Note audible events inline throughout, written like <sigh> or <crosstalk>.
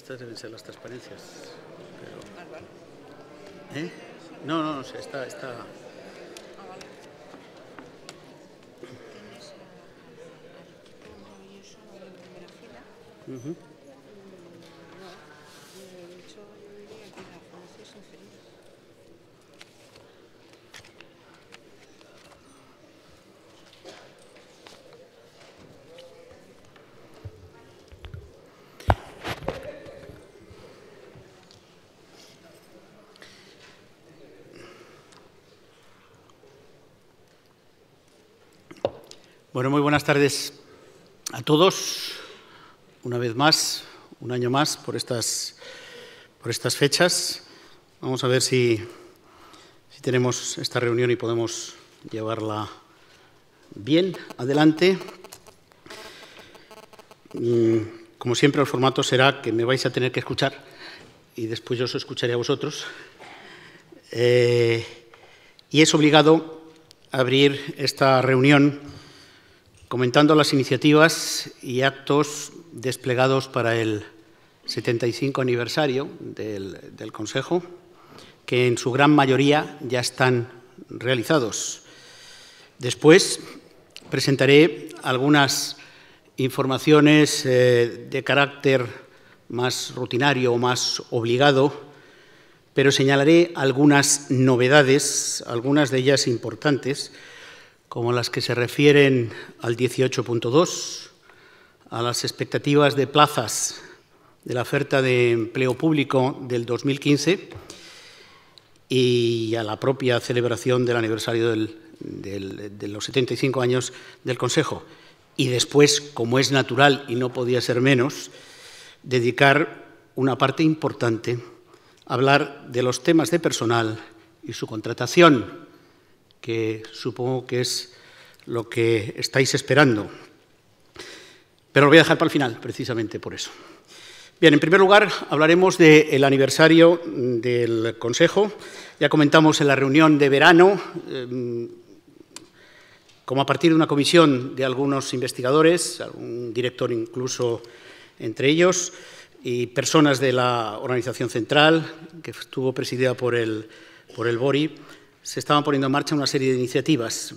Estas deben ser las transparencias. Pero... ¿Eh? No, no, está, está, Bueno, muy buenas tardes a todos. Una vez más, un año más por estas, por estas fechas. Vamos a ver si, si tenemos esta reunión y podemos llevarla bien adelante. Mm, como siempre, el formato será que me vais a tener que escuchar y después yo os escucharé a vosotros. Eh, y es obligado abrir esta reunión comentando las iniciativas y actos desplegados para el 75 aniversario del, Consejo, que en su gran mayoría ya están realizados. Después presentaré algunas informaciones eh, de carácter más rutinario o más obligado, pero señalaré algunas novedades, algunas de ellas importantes, como las que se refieren al 18.2, a las expectativas de plazas de la oferta de empleo público del 2015 y a la propia celebración del aniversario de los 75 años del Consejo. Y después, como es natural y no podía ser menos, dedicar una parte importante a hablar de los temas de personal y su contratación, que supongo que es lo que estáis esperando. Pero lo voy a dejar para el final, precisamente por eso. Bien, en primer lugar, hablaremos del aniversario del Consejo. Ya comentamos en la reunión de verano em, como a partir de una comisión de algunos investigadores, algún director incluso entre ellos, y personas de la organización central, que estuvo presidida por el, por el BORI, se estaban poniendo en marcha una serie de iniciativas.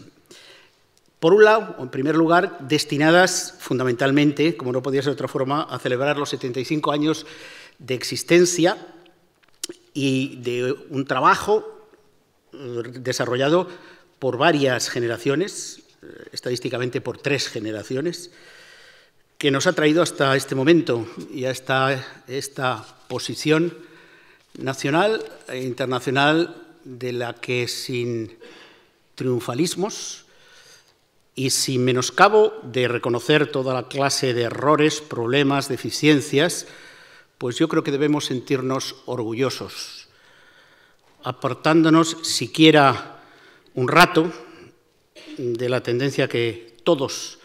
Por un lado, en primer lugar, destinadas fundamentalmente, como no podía ser de otra forma, a celebrar los 75 años de existencia y de un trabajo eh, desarrollado por varias generaciones, eh, estadísticamente por tres generaciones, que nos ha traído hasta este momento y hasta esta posición nacional e internacional de la que sin triunfalismos y sin menoscabo de reconocer toda la clase de errores, problemas, deficiencias, pues yo creo que debemos sentirnos orgullosos, apartándonos siquiera un rato de la tendencia que todos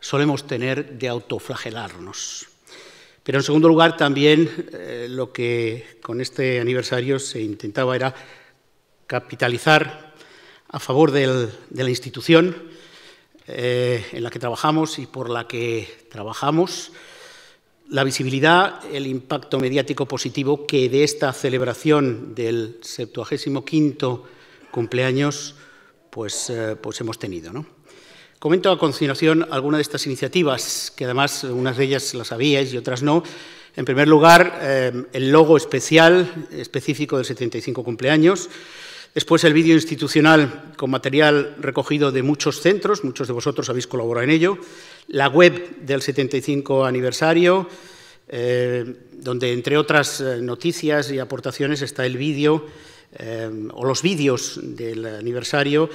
solemos tener de autoflagelarnos. Pero en segundo lugar, también eh, lo que con este aniversario se intentaba era capitalizar a favor de la institución eh, en la que trabajamos y por la que trabajamos, la visibilidad, el impacto mediático positivo que de esta celebración del 75 cumpleaños pues, eh, pues, hemos tenido. Comento a continuación algunas de estas iniciativas, que además unas de ellas las sabíais y otras no. En primer lugar, eh, el logo especial, específico del 75 cumpleaños. Después el vídeo institucional con material recogido de muchos centros, muchos de vosotros habéis colaborado en ello, la web del 75 aniversario, eh, donde entre otras eh, noticias y aportaciones está el vídeo eh, o los vídeos del aniversario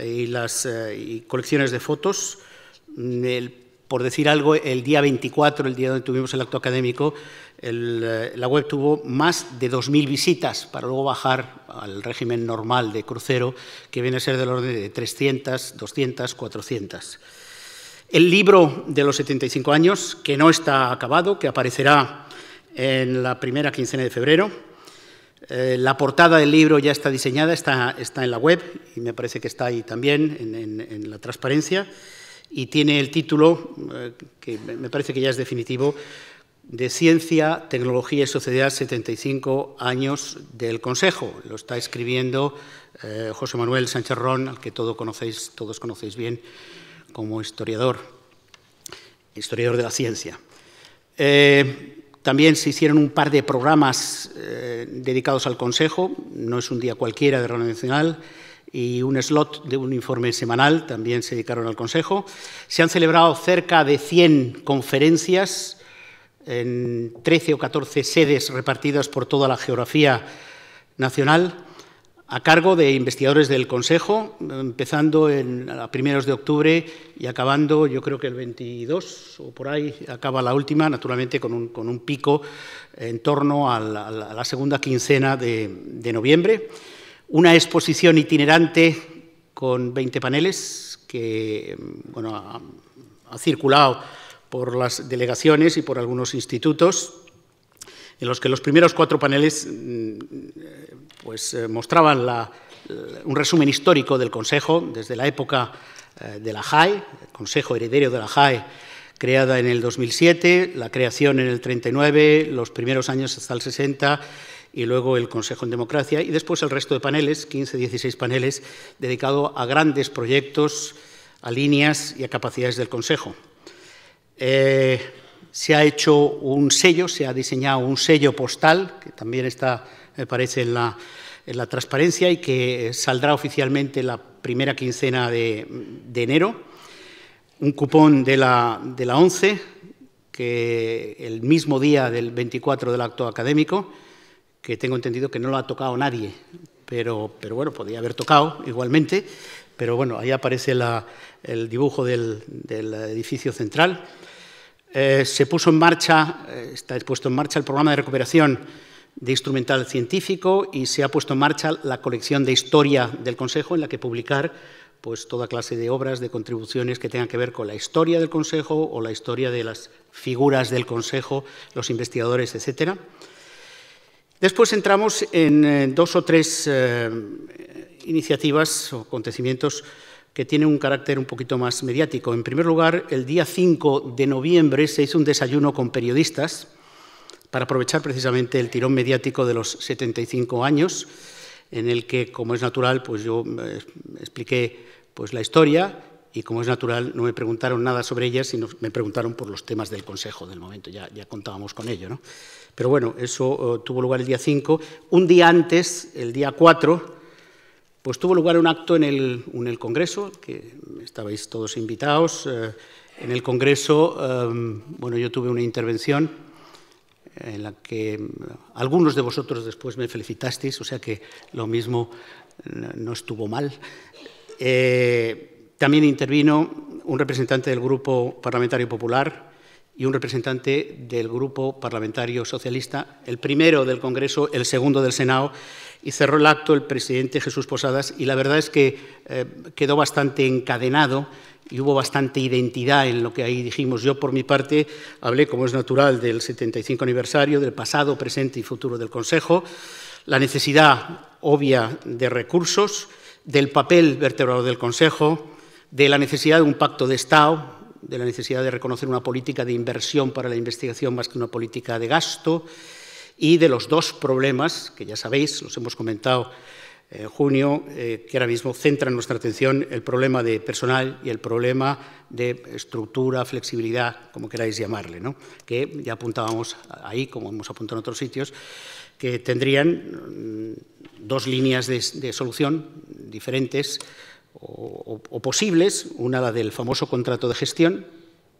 y las colecciones de fotos, mm, por decir algo, el día 24, el día donde tuvimos el acto académico, eh, la web tuvo más de 2.000 visitas para luego bajar al régimen normal de crucero, que viene a ser del orden de 300, 200, 400. El libro de los 75 años, que no está acabado, que aparecerá en la primera quincena de febrero. Eh, la portada del libro ya está diseñada, está, está, en la web y me parece que está ahí también en la transparencia y tiene el título, eh, que me parece que ya es definitivo, de Ciencia, Tecnología y Sociedad, 75 años del Consejo. Lo está escribiendo eh, José Manuel Sánchez Rón, al que todo conocéis, todos conocéis bien como historiador, historiador de la ciencia. Eh, también se hicieron un par de programas dedicados al Consejo, no es un día cualquiera de Radio Nacional, y un slot de un informe semanal también se dedicaron al Consejo. Se han celebrado cerca de 100 conferencias en 13 o 14 sedes repartidas por toda la geografía nacional a cargo de investigadores del Consejo, empezando en, a primeros de octubre y acabando, yo creo que el 22 o por ahí, acaba la última, naturalmente con un, pico en torno a la, segunda quincena de noviembre. Una exposición itinerante con 20 paneles que bueno, ha, circulado por las delegaciones y por algunos institutos, en los que los primeros cuatro paneles mm, pues, eh, mostraban un resumen histórico del Consejo desde la época eh, de la JAE, el Consejo Heredero de la JAE, creada en el 2007, la creación en el 39, los primeros años hasta el 60 y luego el Consejo en Democracia y después el resto de paneles, 15, 16 paneles, dedicado a grandes proyectos, a líneas y a capacidades del Consejo. Eh, se ha hecho un sello, se ha diseñado un sello postal, que también está, me parece, en la, transparencia y que saldrá oficialmente la primera quincena de, enero. Un cupón de la, de la 11, que el mismo día del 24 del acto académico, que tengo entendido que no lo ha tocado nadie, pero, pero bueno, podría haber tocado igualmente, pero bueno, ahí aparece el dibujo del, edificio central. Eh, se puso en marcha, eh, está puesto en marcha el programa de recuperación de instrumental científico y se ha puesto en marcha la colección de historia del Consejo en la que publicar pues toda clase de obras, de contribuciones que tengan que ver con la historia del Consejo o la historia de las figuras del Consejo, los investigadores, etcétera. Después entramos en eh, dos o tres eh, iniciativas o acontecimientos que tienen un carácter un poquito más mediático. En primer lugar, el día 5 de noviembre se hizo un desayuno con periodistas para aprovechar precisamente el tirón mediático de los 75 años, en el que, como es natural, pues yo eh, expliqué pues, la historia, y como es natural, no me preguntaron nada sobre ellas, sino me preguntaron por los temas del Consejo del momento, ya, ya contábamos con ello. ¿no? Pero bueno, eso eh, tuvo lugar el día 5. Un día antes, el día 4, pues tuvo lugar un acto en el, Congreso, que estabais todos invitados. Eh, en el Congreso, eh, bueno, yo tuve una intervención en la que algunos de vosotros después me felicitasteis, o sea que lo mismo no estuvo mal. Eh, también intervino un representante del Grupo Parlamentario Popular y un representante del Grupo Parlamentario Socialista, el primero del Congreso, el segundo del Senado, y cerró el acto el presidente Jesús Posadas, y la verdad es que eh, quedó bastante encadenado y hubo bastante identidad en lo que ahí dijimos. Yo, por mi parte, hablé, como es natural, del 75 aniversario, del pasado, presente y futuro del Consejo, la necesidad obvia de recursos, del papel vertebrado del Consejo, de la necesidad de un pacto de Estado, de la necesidad de reconocer una política de inversión para la investigación más que una política de gasto, y de los dos problemas, que ya sabéis, los hemos comentado en eh, junio, eh, que ahora mismo centran nuestra atención, el problema de personal y el problema de estructura, flexibilidad, como queráis llamarle, ¿no? que ya apuntábamos ahí, como hemos apuntado en otros sitios, que tendrían mm, dos líneas de, de solución diferentes, o, posibles, una la del famoso contrato de gestión,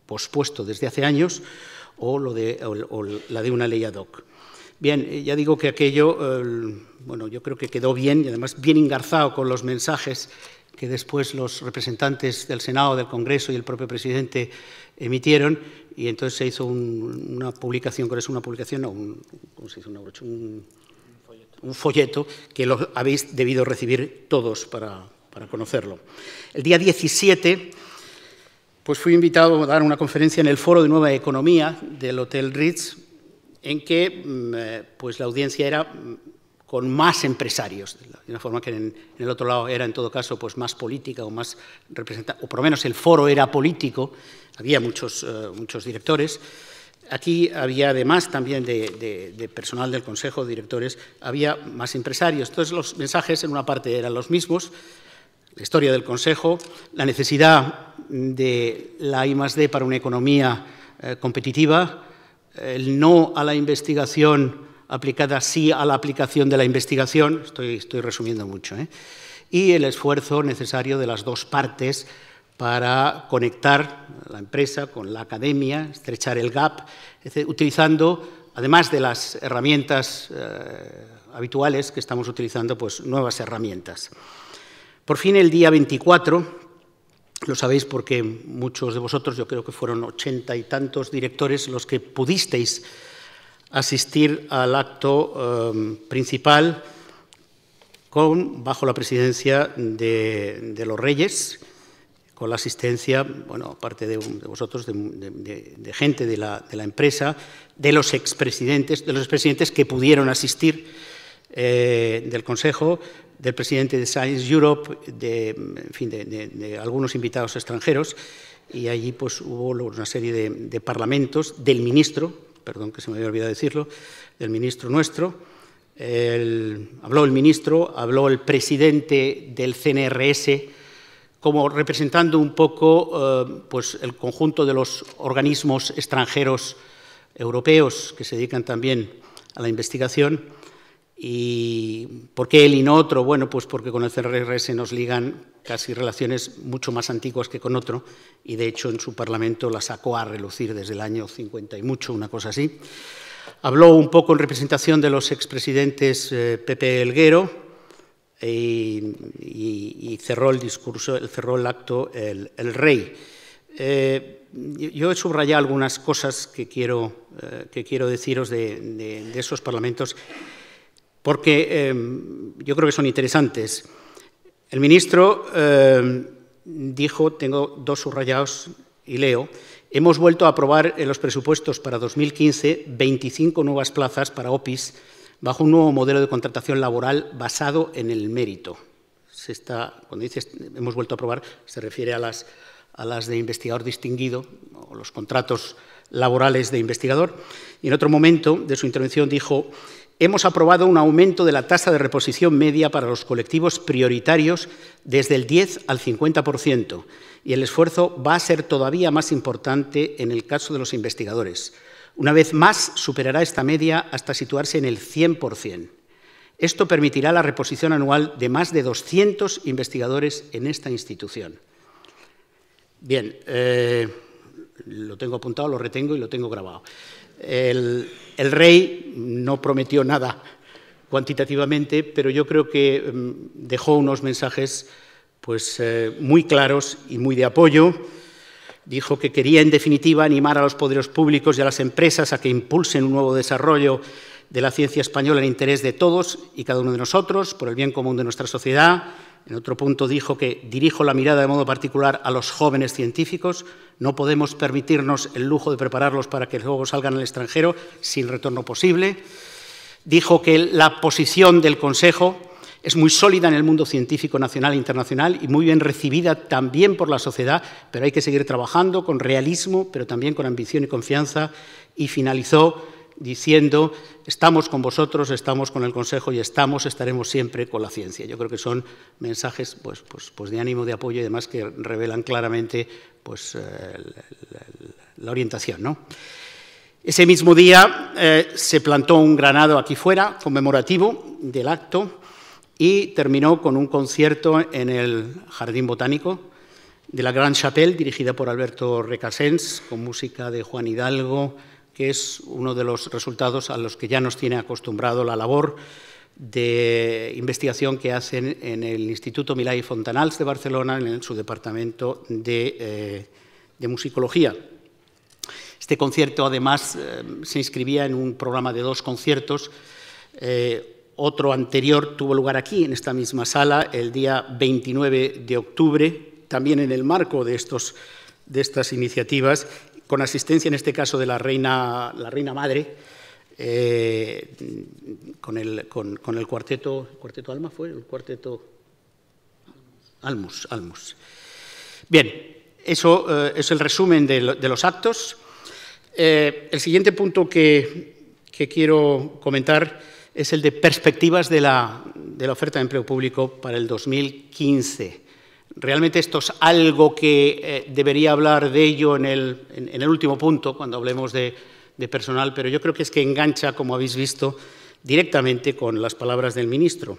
pospuesto desde hace años, o, lo de, la de una ley ad hoc. Bien, eh, ya digo que aquello, bueno, yo creo que quedó bien y además bien engarzado con los mensajes que después los representantes del Senado, del Congreso y el propio presidente emitieron, y entonces se hizo una publicación, que es una publicación, no, ¿cómo se hizo? Un, un, folleto que lo habéis debido recibir todos para, para conocerlo. El día 17 pues fui invitado a dar una conferencia en el Foro de Nueva Economía del Hotel Ritz, en que mm, eh, pues, la audiencia era mm, con más empresarios, de una forma que en, el otro lado era en todo caso pues, más política o más representada, o por lo menos el foro era político, había muchos, eh, muchos directores. Aquí había, además también de, de, personal del Consejo de Directores, había más empresarios. Entonces los mensajes en una parte eran los mismos, la historia del Consejo, la necesidad de la I+.D. para una economía eh, competitiva, el no a la investigación aplicada sí a la aplicación de la investigación, estoy, resumiendo mucho, ¿eh? y el esfuerzo necesario de las dos partes para conectar la empresa con la academia, estrechar el gap, utilizando, además de las herramientas eh, habituales que estamos utilizando, pues nuevas herramientas. Por fin el día 24, lo sabéis porque muchos de vosotros, yo creo que fueron ochenta y tantos directores los que pudisteis asistir al acto eh, principal con, bajo la presidencia de, los Reyes, con la asistencia, bueno, aparte de, vosotros, de, gente de la, empresa, de los expresidentes, de los presidentes que pudieron asistir eh, del Consejo, del presidente de Science Europe, de, algunos invitados extranjeros, y allí pues, hubo una serie de, parlamentos del ministro, perdón que se me había olvidado decirlo, del ministro nuestro. habló el ministro, habló el presidente del CNRS, como representando un poco eh, pues, el conjunto de los organismos extranjeros europeos que se dedican también a la investigación. ¿Y por qué él y no otro? Bueno, pues porque con el CRR se nos ligan casi relaciones mucho más antiguas que con otro, y de hecho en su Parlamento la sacó a relucir desde el año 50 y mucho, una cosa así. Habló un poco en representación de los expresidentes eh, Pepe Elguero y, cerró el discurso, cerró el acto el, rey. Eh, yo he subrayado algunas cosas que quiero, eh, deciros de esos parlamentos porque eh, yo creo que son interesantes. El ministro eh, dijo, tengo dos subrayados y leo, hemos vuelto a aprobar en los presupuestos para 2015 25 nuevas plazas para OPIS bajo un nuevo modelo de contratación laboral basado en el mérito. Se cuando dice hemos vuelto a aprobar, se refiere a las, a las de investigador distinguido o los contratos laborales de investigador. Y en otro momento de su intervención dijo, hemos aprobado un aumento de la tasa de reposición media para los colectivos prioritarios desde el 10 al 50% y el esfuerzo va a ser todavía más importante en el caso de los investigadores. Una vez más, superará esta media hasta situarse en el 100%. Esto permitirá la reposición anual de más de 200 investigadores en esta institución. Bien, eh, lo tengo apuntado, lo retengo y lo tengo grabado. El, rey no prometió nada cuantitativamente, pero yo creo que mm, dejó unos mensajes pues, eh, muy claros y muy de apoyo. Dijo que quería, en definitiva, animar a los poderes públicos y a las empresas a que impulsen un nuevo desarrollo de la ciencia española en interés de todos y cada uno de nosotros, por el bien común de nuestra sociedad, en otro punto dijo que dirijo la mirada de modo particular a los jóvenes científicos. No podemos permitirnos el lujo de prepararlos para que luego salgan al extranjero sin retorno posible. Dijo que la posición del Consejo es muy sólida en el mundo científico nacional e internacional y muy bien recibida también por la sociedad, pero hay que seguir trabajando con realismo, pero también con ambición y confianza. Y finalizó diciendo estamos con vosotros, estamos con el Consejo y estamos, estaremos siempre con la ciencia. Yo creo que son mensajes pues, pues, pues de ánimo, de apoyo y demás que revelan claramente pues, eh, la, orientación. Ese mismo día eh, se plantó un granado aquí fuera, conmemorativo del acto, y terminó con un concierto en el Jardín Botánico de la Gran Chapelle, dirigida por Alberto Recasens, con música de Juan Hidalgo, que es uno de los resultados a los que ya nos tiene acostumbrado la labor de investigación que hacen en el Instituto Milay Fontanals de Barcelona, en su departamento eh, de, musicología. Este concierto, además, eh, se inscribía en un programa de dos conciertos. Eh, otro anterior tuvo lugar aquí, en esta misma sala, el día 29 de octubre, también en el marco de, estos, de estas iniciativas, con asistencia en este caso de la reina, la reina madre, eh, con, el, el cuarteto, cuarteto Alma fue, el cuarteto Almus, Almus. Bien, eso eh, es el resumen de, los actos. Eh, el siguiente punto que, quiero comentar es el de perspectivas de la, de la oferta de empleo público para el 2015 realmente esto es algo que eh, debería hablar de ello en el, último punto, cuando hablemos de, personal, pero yo creo que es que engancha, como habéis visto, directamente con las palabras del ministro.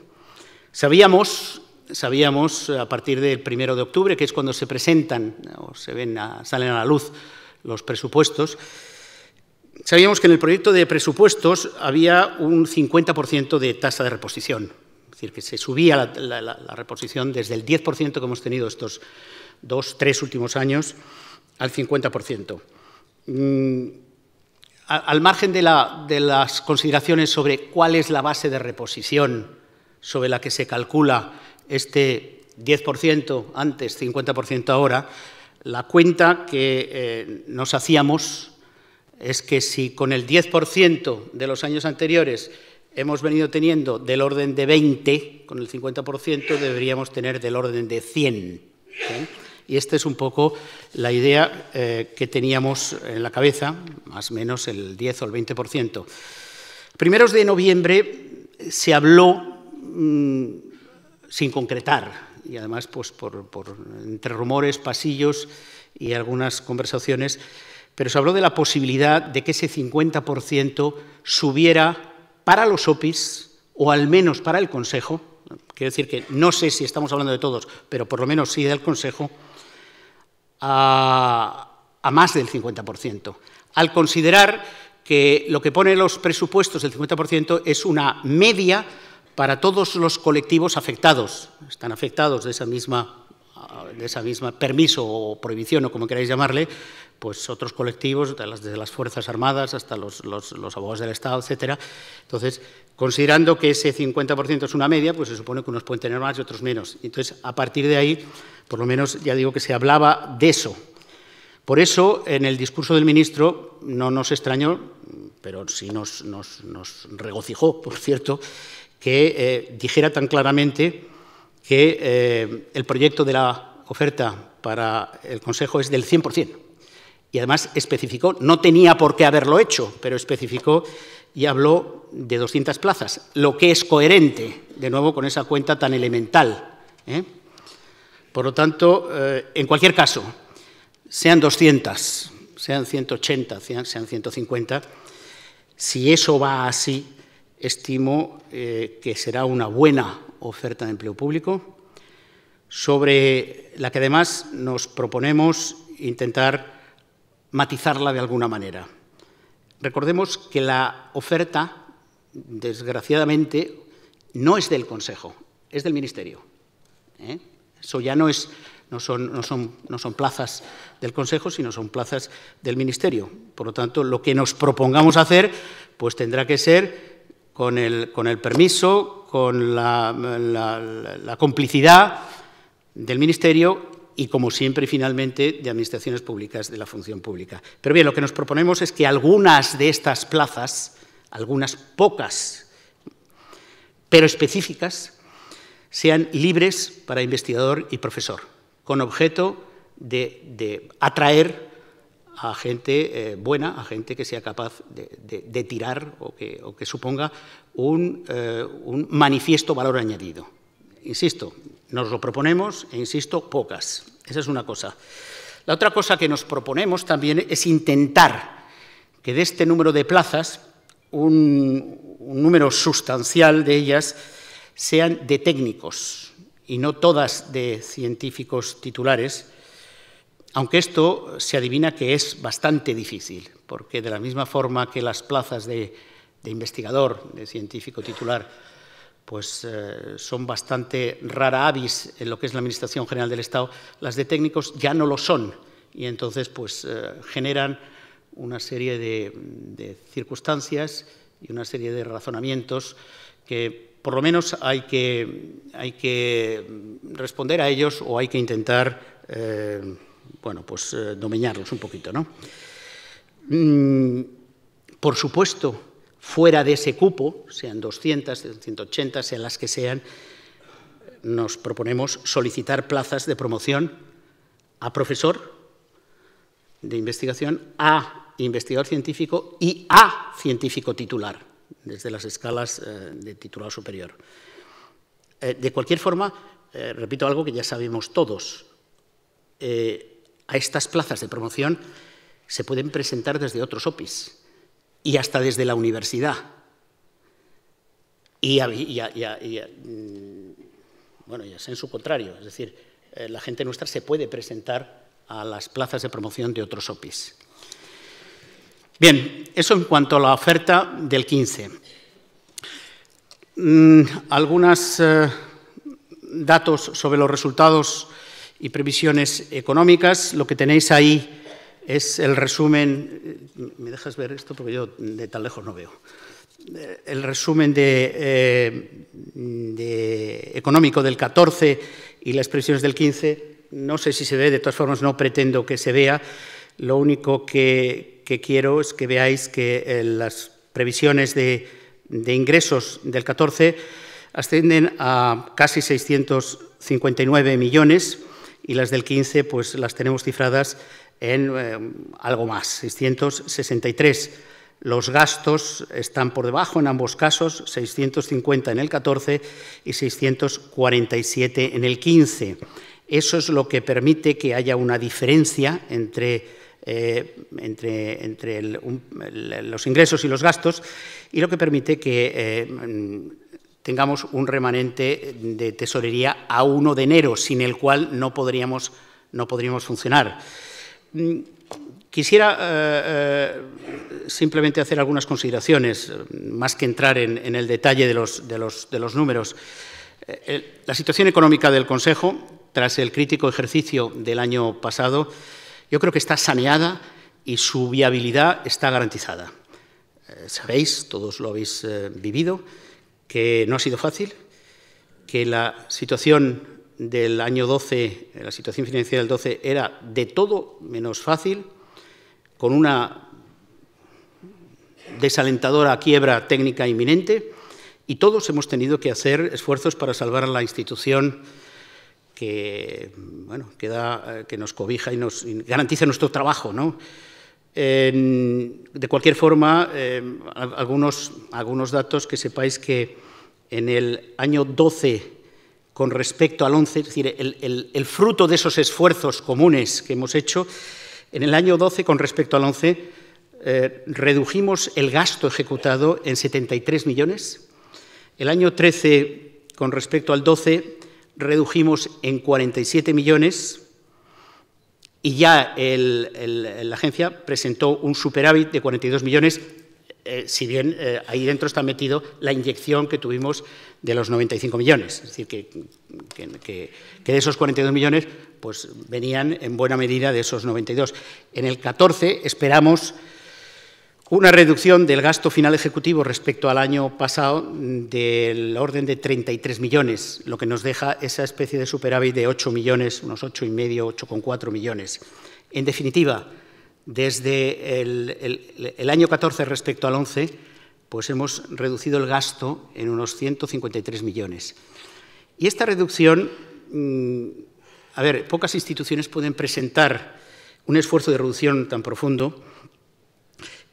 Sabíamos, sabíamos a partir del primero de octubre, que es cuando se presentan o se ven salen a la luz los presupuestos, sabíamos que en el proyecto de presupuestos había un 50% de tasa de reposición es decir, que se subía la, reposición desde el 10% que hemos tenido estos dos, tres últimos años al 50%. Mm, al margen de, las consideraciones sobre cuál es la base de reposición sobre la que se calcula este 10% antes, 50% ahora, la cuenta que eh, nos hacíamos es que si con el 10% de los años anteriores hemos venido teniendo del orden de 20, con el 50%, deberíamos tener del orden de 100. ¿eh? Y esta es un poco la idea eh, que teníamos en la cabeza, más o menos el 10 o el 20%. Primeros de noviembre se habló mm, sin concretar, y además pues, por, entre rumores, pasillos y algunas conversaciones, pero se habló de la posibilidad de que ese 50% subiera para los OPIs, o al menos para el Consejo, quiero decir que no sé si estamos hablando de todos, pero por lo menos sí del Consejo, a, más del 50%, al considerar que lo que pone los presupuestos del 50% es una media para todos los colectivos afectados, están afectados de esa misma de esa misma permiso o prohibición o como queráis llamarle, pues otros colectivos, desde las, Fuerzas Armadas hasta los, abogados del Estado, etcétera. Entonces, considerando que ese 50% es una media, pues se supone que unos pueden tener más y otros menos. Entonces, a partir de ahí, por lo menos ya digo que se hablaba de eso. Por eso, en el discurso del ministro no nos extrañó, pero sí nos, regocijó, por cierto, que eh, dijera tan claramente que eh, el proyecto de la oferta para el Consejo es del 100%. Y además especificó, no tenía por qué haberlo hecho, pero especificó y habló de 200 plazas, lo que es coherente, de nuevo, con esa cuenta tan elemental. ¿eh? Por lo tanto, eh, en cualquier caso, sean 200, sean 180, sean, 150, si eso va así, estimo eh, que será una buena oferta de empleo público, sobre la que además nos proponemos intentar matizarla de alguna manera. Recordemos que la oferta, desgraciadamente, no es del Consejo, es del Ministerio. ¿eh? Eso ya no, es, no, son, no, son, no son plazas del Consejo, sino son plazas del Ministerio. Por lo tanto, lo que nos propongamos hacer pues tendrá que ser con el, con el permiso, con la complicidad del Ministerio y, como siempre, finalmente, de administraciones públicas de la función pública. Pero bien, lo que nos proponemos es que algunas de estas plazas, algunas pocas, pero específicas, sean libres para investigador y profesor, con objeto de, atraer a gente eh, buena, a gente que sea capaz de, tirar o que, suponga un, eh, un manifiesto valor añadido. Insisto, nos lo proponemos, e insisto, pocas. Esa es una cosa. La otra cosa que nos proponemos también es intentar que de este número de plazas, un, número sustancial de ellas sean de técnicos y no todas de científicos titulares, aunque esto se adivina que es bastante difícil, porque de la misma forma que las plazas de investigador, de científico titular, pues eh, son bastante rara avis en lo que es la Administración General del Estado, las de técnicos ya no lo son y entonces pues eh, generan una serie de, circunstancias y una serie de razonamientos que por lo menos hay que, hay que responder a ellos o hay que intentar eh, bueno, pues, domeñarlos un poquito. ¿no? Mm, por supuesto, fuera de ese cupo, sean 200, 180, sean las que sean, nos proponemos solicitar plazas de promoción a profesor de investigación, a investigador científico y a científico titular, desde las escalas eh, de titular superior. Eh, de cualquier forma, eh, repito algo que ya sabemos todos, a estas plazas de promoción se pueden presentar desde otros OPIs, y hasta desde la universidad. Y, bueno, en su contrario, es decir, eh, la gente nuestra se puede presentar a las plazas de promoción de otros OPIs. Bien, eso en cuanto a la oferta del 15. Mm, algunas algunos eh, datos sobre los resultados y previsiones económicas. Lo que tenéis ahí es el resumen, eh, me dejas ver esto porque yo de tan lejos no veo, eh, el resumen de, eh, económico del 14 y las previsiones del 15, no sé si se ve, de todas formas no pretendo que se vea, lo único que, quiero es que veáis que las previsiones de, ingresos del 14 ascienden a casi 659 millones y las del 15 pues las tenemos cifradas en eh, algo más, 663. Los gastos están por debajo en ambos casos, 650 en el 14 y 647 en el 15. Eso es lo que permite que haya una diferencia entre, eh, entre, los ingresos y los gastos y lo que permite que eh, tengamos un remanente de tesorería a 1 de enero, sin el cual no podríamos, no podríamos funcionar. Mm, quisiera eh, eh, simplemente hacer algunas consideraciones, eh, más que entrar en, el detalle de los, de los números. La situación económica del Consejo, tras el crítico ejercicio del año pasado, yo creo que está saneada y su viabilidad está garantizada. Sabéis, todos lo habéis vivido, que no ha sido fácil, que la situación del año 12, eh, la situación financiera del 12 era de todo menos fácil, con una desalentadora quiebra técnica inminente, y todos hemos tenido que hacer esfuerzos para salvar a la institución que, bueno, que, eh, nos cobija y nos garantiza nuestro trabajo. ¿no? de cualquier forma, em, algunos, algunos datos que sepáis que en el año 12 con respecto al 11, es decir, el, fruto de esos esfuerzos comunes que hemos hecho, en el año 12 con respecto al 11 eh, redujimos el gasto ejecutado en 73 millones, el año 13 con respecto al 12 redujimos en 47 millones y ya la agencia presentó un superávit de 42 millones eh, si bien eh, ahí dentro está metido la inyección que tuvimos de los 95 millones, es decir, que, que, de esos 42 millones pues, venían en buena medida de esos 92. En el 14 esperamos una reducción del gasto final ejecutivo respecto al año pasado del orden de 33 millones, lo que nos deja esa especie de superávit de 8 millones, unos 8,5, 8,4 millones. En definitiva, desde el, año 14 respecto al 11, pues hemos reducido el gasto en unos 153 millones. Y esta reducción, mm, a ver, pocas instituciones pueden presentar un esfuerzo de reducción tan profundo.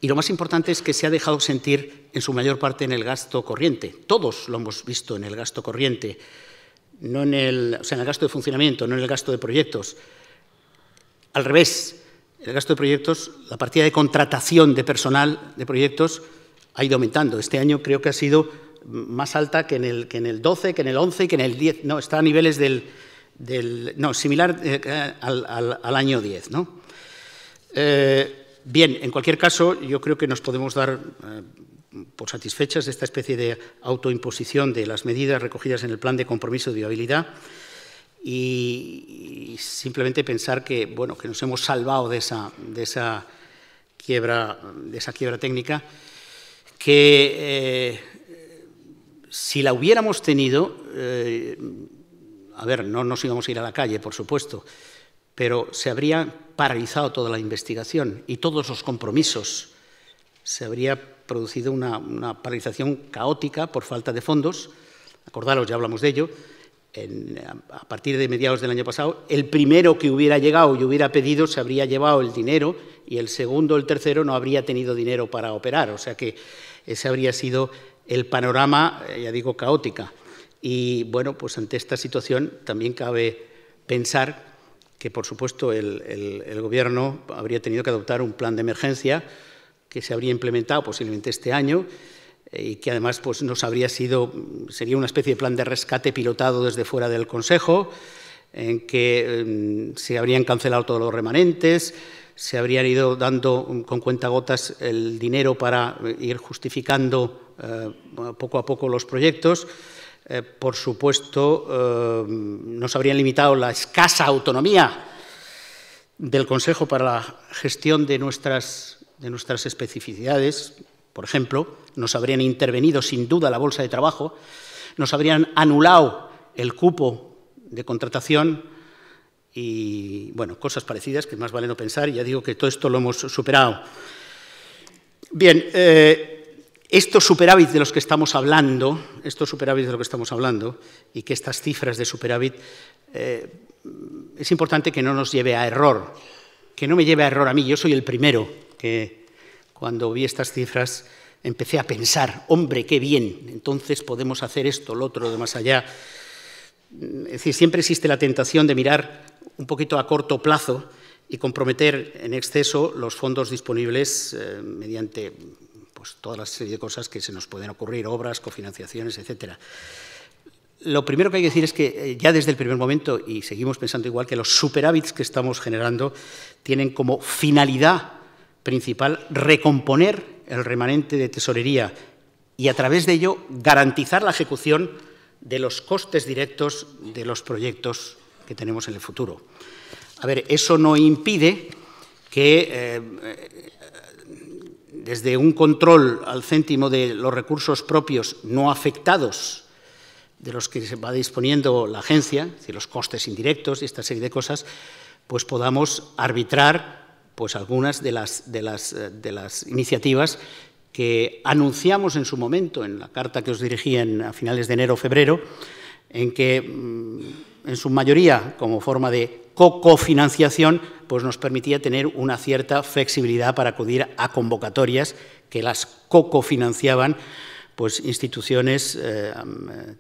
Y lo más importante es que se ha dejado sentir en su mayor parte en el gasto corriente. Todos lo hemos visto en el gasto corriente, no en el, o sea, en el gasto de funcionamiento, no en el gasto de proyectos. Al revés, el gasto de proyectos, la partida de contratación de personal de proyectos ha ido aumentando. Este año creo que ha sido más alta que en el, que en el 12, que en el 11, y que en el 10. No, está a niveles del... no, similar eh, al, año 10. Eh, bien, en cualquier caso, yo creo que nos podemos dar eh, por satisfechas de esta especie de autoimposición de las medidas recogidas en el Plan de Compromiso de Viabilidad y, simplemente pensar que, bueno, que nos hemos salvado de esa, de esa, quiebra, de esa quiebra técnica, que eh, si la hubiéramos tenido, eh, a ver, no nos íbamos a ir a la calle, por supuesto, pero se habría paralizado toda la investigación y todos los compromisos. Se habría producido una, una paralización caótica por falta de fondos. Acordaros, ya hablamos de ello a partir de mediados del año pasado, el primero que hubiera llegado y hubiera pedido se habría llevado el dinero y el segundo, el tercero, no habría tenido dinero para operar. O sea que ese habría sido el panorama, eh, ya digo, caótica. Y bueno, pues ante esta situación también cabe pensar que, por supuesto, el Gobierno habría tenido que adoptar un plan de emergencia que se habría implementado posiblemente este año eh, y que además pues, nos habría sido, sería una especie de plan de rescate pilotado desde fuera del Consejo, en que em, se habrían cancelado todos los remanentes, se habrían ido dando em, con cuentagotas el dinero para eh, ir justificando eh, poco a poco los proyectos. por supuesto, em, nos habrían limitado la escasa autonomía del Consejo para la gestión de nuestras, de nuestras especificidades, por ejemplo, nos habrían intervenido sin duda la bolsa de trabajo, nos habrían anulado el cupo de contratación y, bueno, cosas parecidas que más vale no pensar. Ya digo que todo esto lo hemos superado. Bien, eh, estos superávit de los que estamos hablando, estos superávit de los que estamos hablando, y que estas cifras de superávit, eh, es importante que no nos lleve a error, que no me lleve a error a mí. Yo soy el primero que cuando vi estas cifras empecé a pensar, hombre, qué bien, entonces podemos hacer esto, lo otro, de más allá. Es decir, siempre existe la tentación de mirar un poquito a corto plazo y comprometer en exceso los fondos disponibles eh, mediante pues, toda la serie de cosas que se nos pueden ocurrir, obras, cofinanciaciones, etcétera. Lo primero que hay que decir es que eh, ya desde el primer momento, y seguimos pensando igual, que los superávits que estamos generando tienen como finalidad principal recomponer el remanente de tesorería y a través de ello garantizar la ejecución de los costes directos de los proyectos que tenemos en el futuro. A ver, eso no impide que eh, eh, desde un control al céntimo de los recursos propios no afectados de los que se va disponiendo la agencia, es decir, los costes indirectos y esta serie de cosas, pues podamos arbitrar pues algunas eh, de las, iniciativas que anunciamos en su momento, en la carta que os dirigí a finales de enero o febrero, en que mm, en su mayoría, como forma de cofinanciación, pues nos permitía tener una cierta flexibilidad para acudir a convocatorias que las cofinanciaban pues, instituciones eh,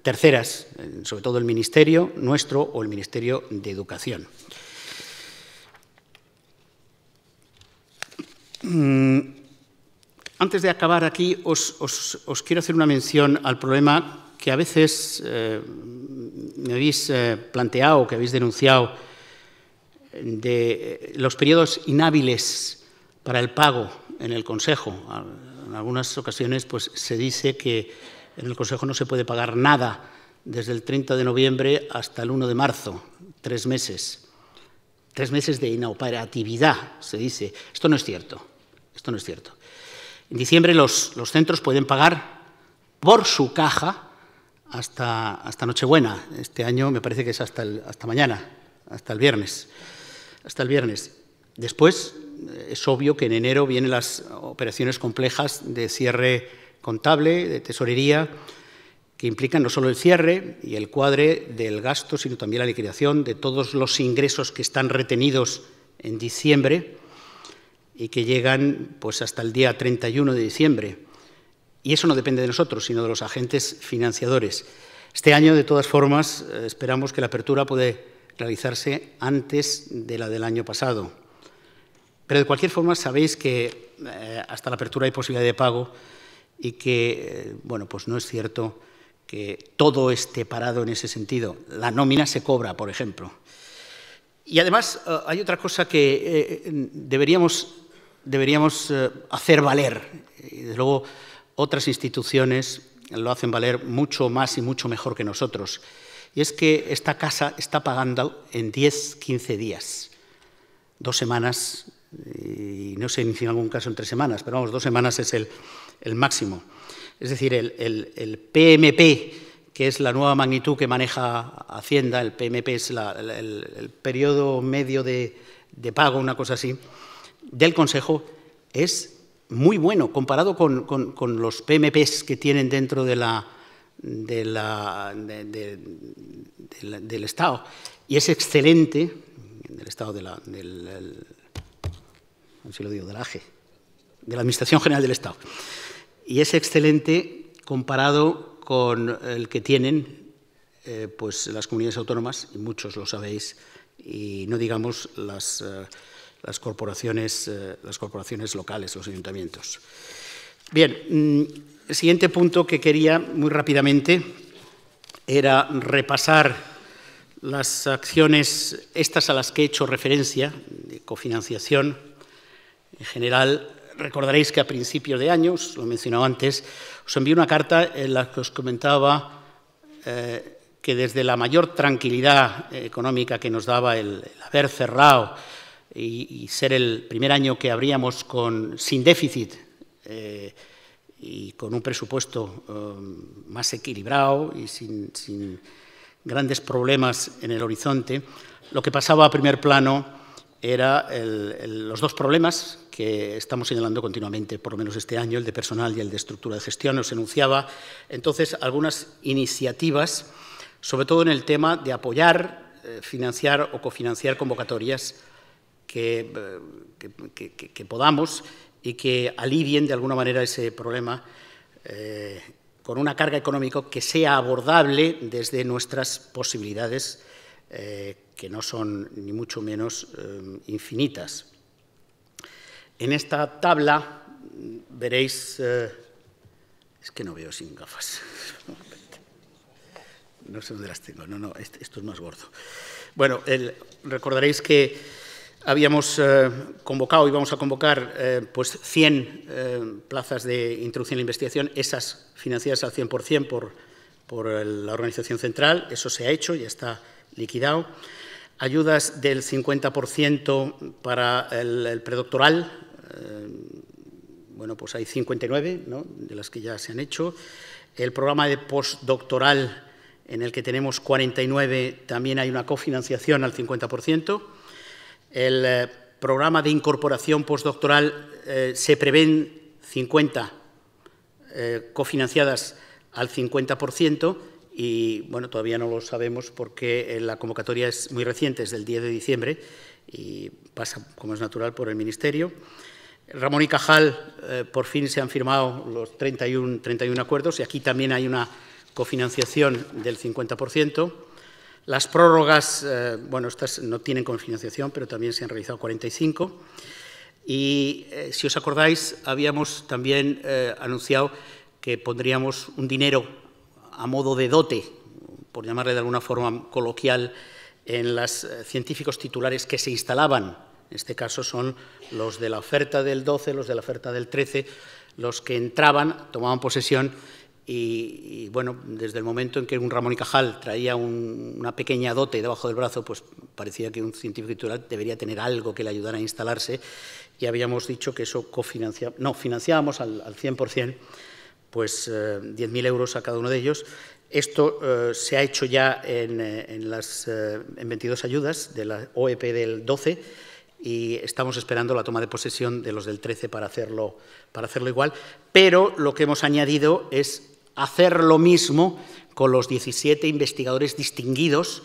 terceras, eh, sobre todo el Ministerio nuestro o el Ministerio de Educación. Mm, antes de acabar aquí, os, quiero hacer una mención al problema que a veces eh, me habéis eh, planteado, que habéis denunciado, de eh, los periodos inhábiles para el pago en el Consejo. En algunas ocasiones pues, se dice que en el Consejo no se puede pagar nada desde el 30 de noviembre hasta el 1 de marzo, tres meses tres meses de inoperatividad, se dice. Esto no es cierto, esto no es cierto. En diciembre los, centros pueden pagar por su caja hasta, hasta Nochebuena. Este año me parece que es hasta, hasta mañana, hasta el viernes. Hasta el viernes. Después eh, es obvio que en enero vienen las operaciones complejas de cierre contable, de tesorería, que implican no solo el cierre y el cuadre del gasto, sino también la liquidación de todos los ingresos que están retenidos en diciembre y que llegan pues, hasta el día 31 de diciembre. Y eso no depende de nosotros, sino de los agentes financiadores. Este año, de todas formas, eh, esperamos que la apertura puede realizarse antes de la del año pasado. Pero de cualquier forma, sabéis que eh, hasta la apertura hay posibilidad de pago y que, eh, bueno, pues no es cierto que todo esté parado en ese sentido. La nómina se cobra, por ejemplo. Y además eh, hay otra cosa que eh, eh, deberíamos, hacer valer. Y desde luego otras instituciones lo hacen valer mucho más y mucho mejor que nosotros. Y es que esta casa está pagando en 10, 15 días, dos semanas, y no sé en algún caso en tres semanas, pero vamos, dos semanas es el máximo es decir, el, PMP, que es la nueva magnitud que maneja Hacienda, el PMP es la, el, periodo medio de, pago, una cosa así, del Consejo, es muy bueno comparado con, los PMPs que tienen dentro de la, de la, del Estado. Y es excelente, del Estado de la, del, lo digo, del AGE, de la Administración General del Estado y es excelente comparado con el que tienen eh, pues las comunidades autónomas, y muchos lo sabéis, y no digamos las, eh, corporaciones, eh, las corporaciones locales, los ayuntamientos. Bien, mm, el siguiente punto que quería muy rápidamente era repasar las acciones, estas a las que he hecho referencia, de cofinanciación en general, recordaréis que a principios de años, lo he mencionado antes, os envié una carta en la que os comentaba eh, que desde la mayor tranquilidad eh, económica que nos daba el, haber cerrado y, ser el primer año que abríamos con, sin déficit eh, y con un presupuesto más equilibrado y sin, grandes problemas en el horizonte, lo que pasaba a primer plano era los dos problemas que estamos señalando continuamente, por lo menos este año, el de personal y el de estructura de gestión. ...nos enunciaba entonces algunas iniciativas, sobre todo en el tema de apoyar, eh, financiar o cofinanciar convocatorias eh, que, podamos y que alivien de alguna manera ese problema eh, con una carga económica que sea abordable desde nuestras posibilidades, que no son ni mucho menos infinitas. En esta tabla mm, veréis, eh, es que no veo sin gafas. <laughs> No sé dónde las tengo, no, no, este, esto es más gordo. Bueno, recordaréis que habíamos eh, convocado y vamos a convocar eh, pues 100 plazas de introducción a e la investigación, esas financiadas al 100% por, por la organización central, eso se ha hecho, ya está liquidado ayudas del 50% para el, predoctoral, Em, bueno, pues hay 59 de las que ya se han hecho. El programa de postdoctoral, en el que tenemos 49, también hay una cofinanciación al 50%. El eh, programa de incorporación postdoctoral eh, se prevén 50 eh, cofinanciadas al 50% y bueno, todavía no lo sabemos porque la convocatoria es muy reciente, es del 10 de diciembre y pasa, como es natural, por el Ministerio. Ramón y Cajal, eh, por fin se han firmado los 31, acuerdos y aquí también hay una cofinanciación del 50%. Las prórrogas, eh, bueno, estas no tienen cofinanciación, pero también se han realizado 45. Y eh, si os acordáis, habíamos también anunciado que pondríamos un dinero a modo de dote, por llamarle de alguna forma coloquial, en los científicos titulares que se instalaban en este caso son los de la oferta del 12, los de la oferta del 13, los que entraban, tomaban posesión y, bueno, desde el momento en que un Ramón y Cajal traía una pequeña dote debajo del brazo, pues parecía que un científico titular debería tener algo que le ayudara a instalarse y habíamos dicho que eso cofinanciaba, no, financiábamos al, 100%, pues 10.000 eh, euros a cada uno de ellos esto eh, se ha hecho ya en, eh, en 22 ayudas de la OEP del 12 y estamos esperando la toma de posesión de los del 13 para hacerlo, para hacerlo igual, pero lo que hemos añadido es hacer lo mismo con los 17 investigadores distinguidos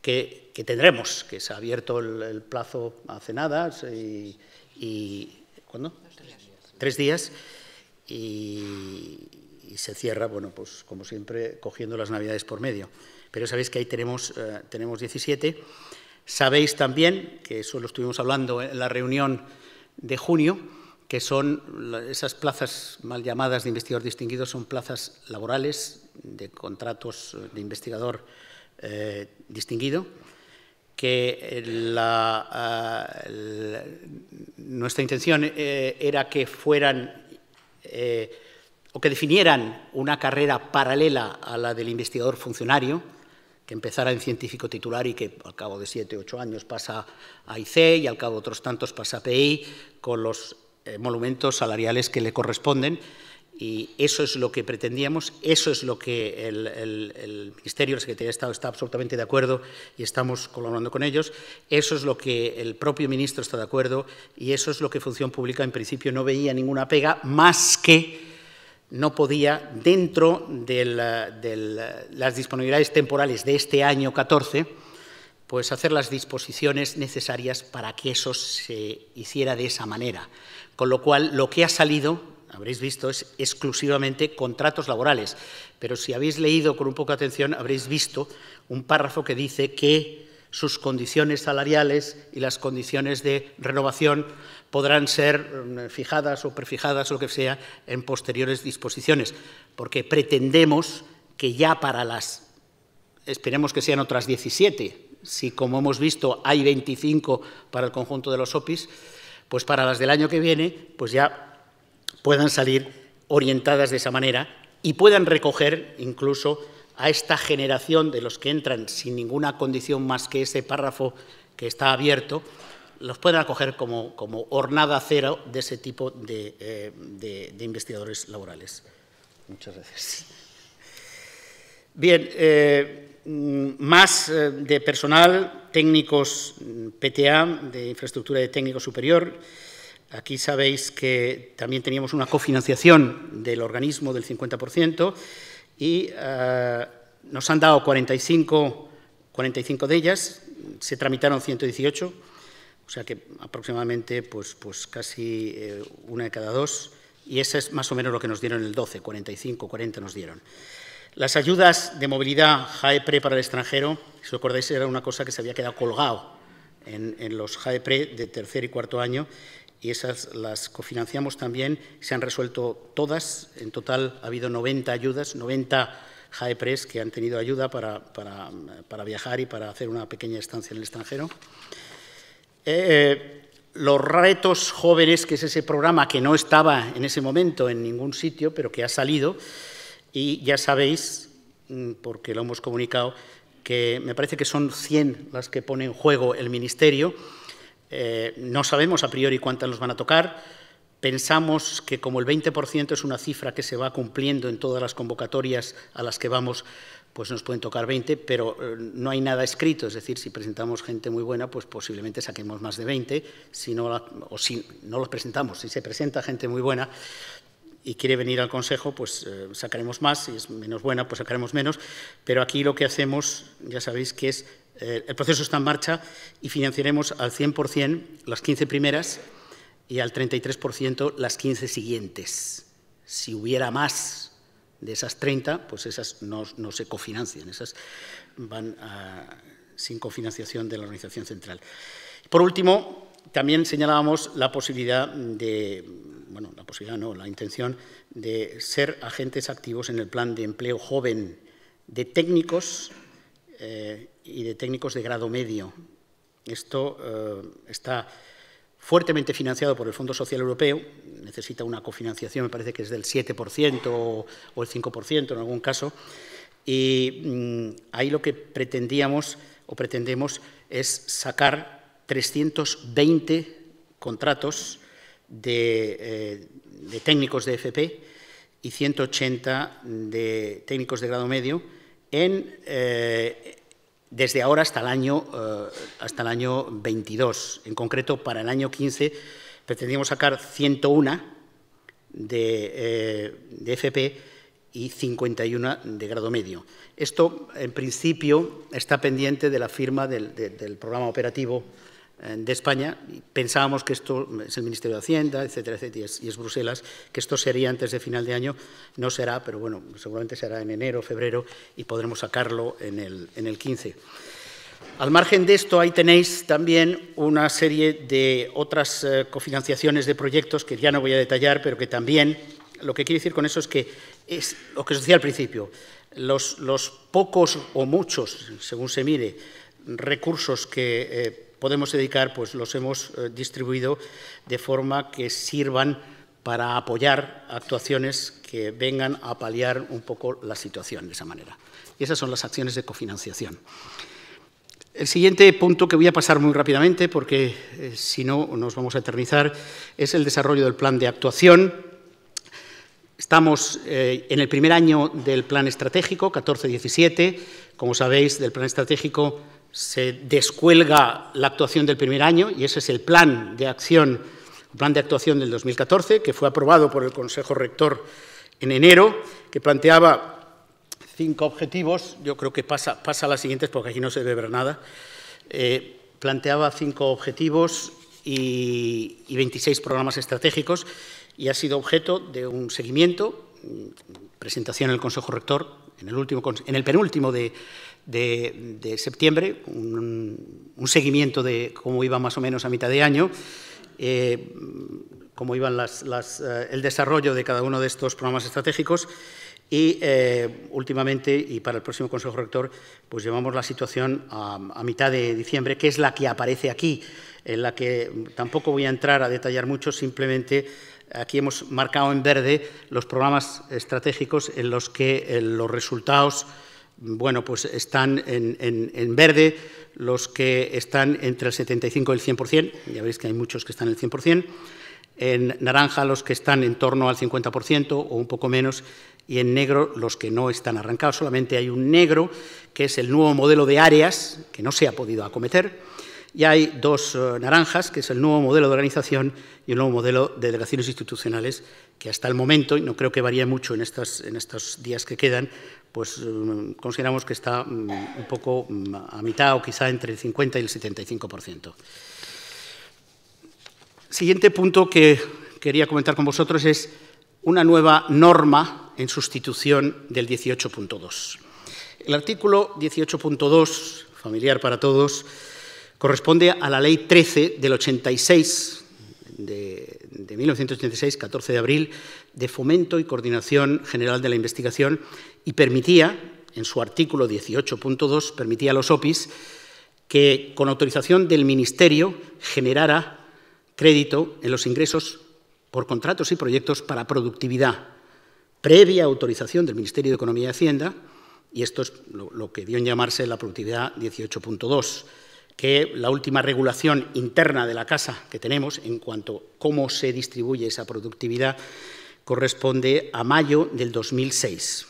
que, tendremos, que se ha abierto el, plazo hace nada y, ¿cuándo? Tres días. y, se cierra, bueno, pues como siempre, cogiendo las navidades por medio. Pero sabéis que ahí tenemos, eh, tenemos 17 Sabéis también, que eso lo estuvimos hablando en la reunión de junio, que son esas plazas mal llamadas de investigador distinguido, son plazas laborales de contratos de investigador eh, distinguido, que ah, nuestra intención eh, era que fueran eh, o que definieran una carrera paralela a la del investigador funcionario, que empezara en científico titular y que al cabo de siete, ocho años pasa a IC y al cabo de otros tantos pasa a PI con los eh, monumentos salariales que le corresponden. Y eso es lo que pretendíamos, eso es lo que el, el, Ministerio, la Secretaría de Estado está absolutamente de acuerdo y estamos colaborando con ellos, eso es lo que el propio ministro está de acuerdo y eso es lo que Función Pública en principio no veía ninguna pega más que no podía, dentro de eh, eh, las disponibilidades temporales de este año 14, pues hacer las disposiciones necesarias para que eso se hiciera de esa manera. Con lo cual, lo que ha salido, habréis visto, es exclusivamente contratos laborales. Pero si habéis leído con un poco de atención, habréis visto un párrafo que dice que sus condiciones salariales y las condiciones de renovación podrán ser eh, fijadas o prefijadas, o lo que sea, en posteriores disposiciones, porque pretendemos que ya para las, esperemos que sean otras 17, si como hemos visto hay 25 para el conjunto de los OPIs, pues para las del año que viene, pues ya puedan salir orientadas de esa manera y puedan recoger incluso a esta generación de los que entran sin ninguna condición más que ese párrafo que está abierto, los pueden acoger como, hornada cero de ese tipo de, eh, investigadores laborales. Muchas gracias. Bien, eh, más eh, de personal, técnicos mm, PTA, de infraestructura de técnico superior. Aquí sabéis que también teníamos una cofinanciación del organismo del 50% y nos han dado 45, 45 de ellas, se tramitaron 118 o sea que aproximadamente pues, pues casi eh, una de cada dos. Y eso es más o menos lo que nos dieron el 12, 45, 40 nos dieron. Las ayudas de movilidad JAEPRE para el extranjero, si os acordáis, era una cosa que se había quedado colgado en, en los JAEPRE de tercer y cuarto año y esas las cofinanciamos también. Se han resuelto todas. En total ha habido 90 ayudas, 90 JAEPRES que han tenido ayuda para, para, para viajar y para hacer una pequeña estancia en el extranjero. Eh, eh, los retos jóvenes, que es ese programa que no estaba en ese momento en ningún sitio, pero que ha salido, y ya sabéis, mm, porque lo hemos comunicado, que me parece que son 100 las que pone en juego el Ministerio. Eh, no sabemos a priori cuántas nos van a tocar. Pensamos que como el 20% es una cifra que se va cumpliendo en todas las convocatorias a las que vamos, pues nos pueden tocar 20, pero eh, no hay nada escrito, es decir, si presentamos gente muy buena, pues posiblemente saquemos más de 20, si no o si no los presentamos, si se presenta gente muy buena y quiere venir al Consejo, pues eh, sacaremos más, si es menos buena, pues sacaremos menos, pero aquí lo que hacemos, ya sabéis que es, eh, el proceso está en marcha y financiaremos al 100% las 15 primeras y al 33% las 15 siguientes. Si hubiera más, de esas 30, pues esas no, se cofinancian, esas van sin cofinanciación de la organización central. Por último, también señalábamos la posibilidad de, bueno, la posibilidad no, la intención de ser agentes activos en el plan de empleo joven de técnicos eh, y de técnicos de grado medio. Esto eh, está fuertemente financiado por el Fondo Social Europeo, necesita una cofinanciación, me parece que es del 7% o, el 5% en algún caso, y mm, ahí lo que pretendíamos o pretendemos es sacar 320 contratos eh, de, técnicos de FP y 180 de técnicos de grado medio en, eh, desde ahora hasta el año, eh, hasta el año 22. En concreto, para el año 15 pretendíamos sacar 101 de, eh, de FP y 51 de grado medio. Esto, en principio, está pendiente de la firma del programa operativo eh, de España, pensábamos que esto es el Ministerio de Hacienda, etcétera, etcétera, y es, Bruselas, que esto sería antes de final de año, no será, pero bueno, seguramente será en enero, febrero, y podremos sacarlo en el, en el 15. Al margen de esto, ahí tenéis también una serie de otras eh, cofinanciaciones de proyectos que ya no voy a detallar, pero que también, lo que quiero decir con eso es que, es lo que os decía al principio, los, los pocos o muchos, según se mire, recursos que... Eh, podemos dedicar, pues los hemos eh, distribuido de forma que sirvan para apoyar actuaciones que vengan a paliar un poco la situación de esa manera. Y esas son las acciones de cofinanciación. El siguiente punto que voy a pasar muy rápidamente, porque eh, si no nos vamos a eternizar, es el desarrollo del plan de actuación. Estamos eh, en el primer año del plan estratégico, 14-17. Como sabéis, del plan estratégico se descuelga la actuación del primer año y ese es el plan de acción, plan de actuación del 2014 que fue aprobado por el Consejo Rector en enero, que planteaba cinco objetivos. Yo creo que pasa, a las siguientes porque aquí no se ve ver nada. Eh, planteaba cinco objetivos y, y 26 programas estratégicos y ha sido objeto de un seguimiento, mm, presentación en el Consejo Rector, en el, último, en el penúltimo de, de, septiembre, un, seguimiento de cómo iba más o menos a mitad de año, eh, cómo iban eh, el desarrollo de cada uno de estos programas estratégicos y eh, últimamente, y para el próximo Consejo Rector, pues llevamos la situación a, mitad de diciembre, que es la que aparece aquí, en la que tampoco voy a entrar a detallar mucho, simplemente aquí hemos marcado en verde los programas estratégicos en los que los resultados bueno, pues están en, verde los que están entre el 75 y el 100%, ya veis que hay muchos que están en el 100%, en naranja los que están en torno al 50% o un poco menos, y en negro los que no están arrancados. Solamente hay un negro, que es el nuevo modelo de áreas, que no se ha podido acometer, y hay dos eh, naranjas, que es el nuevo modelo de organización y el nuevo modelo de delegaciones institucionales, que hasta el momento, y no creo que varíe mucho en, en estos días que quedan, pues mm, consideramos que está mm, un poco mm, a mitad o quizá entre el 50 y el 75%. Siguiente punto que quería comentar con vosotros es una nueva norma en sustitución del 18.2. El artículo 18.2, familiar para todos, corresponde a la Ley 13 del 86, de, de, 1986, 14 de abril, de Fomento y Coordinación General de la Investigación, y permitía, en su artículo 18.2, permitía a los OPIs que con autorización del Ministerio generara crédito en los ingresos por contratos y proyectos para productividad, previa autorización del Ministerio de Economía y Hacienda, y esto es lo, que dio en llamarse la productividad 18.2, que la última regulación interna de la casa que tenemos en cuanto a cómo se distribuye esa productividad corresponde a mayo del 2006.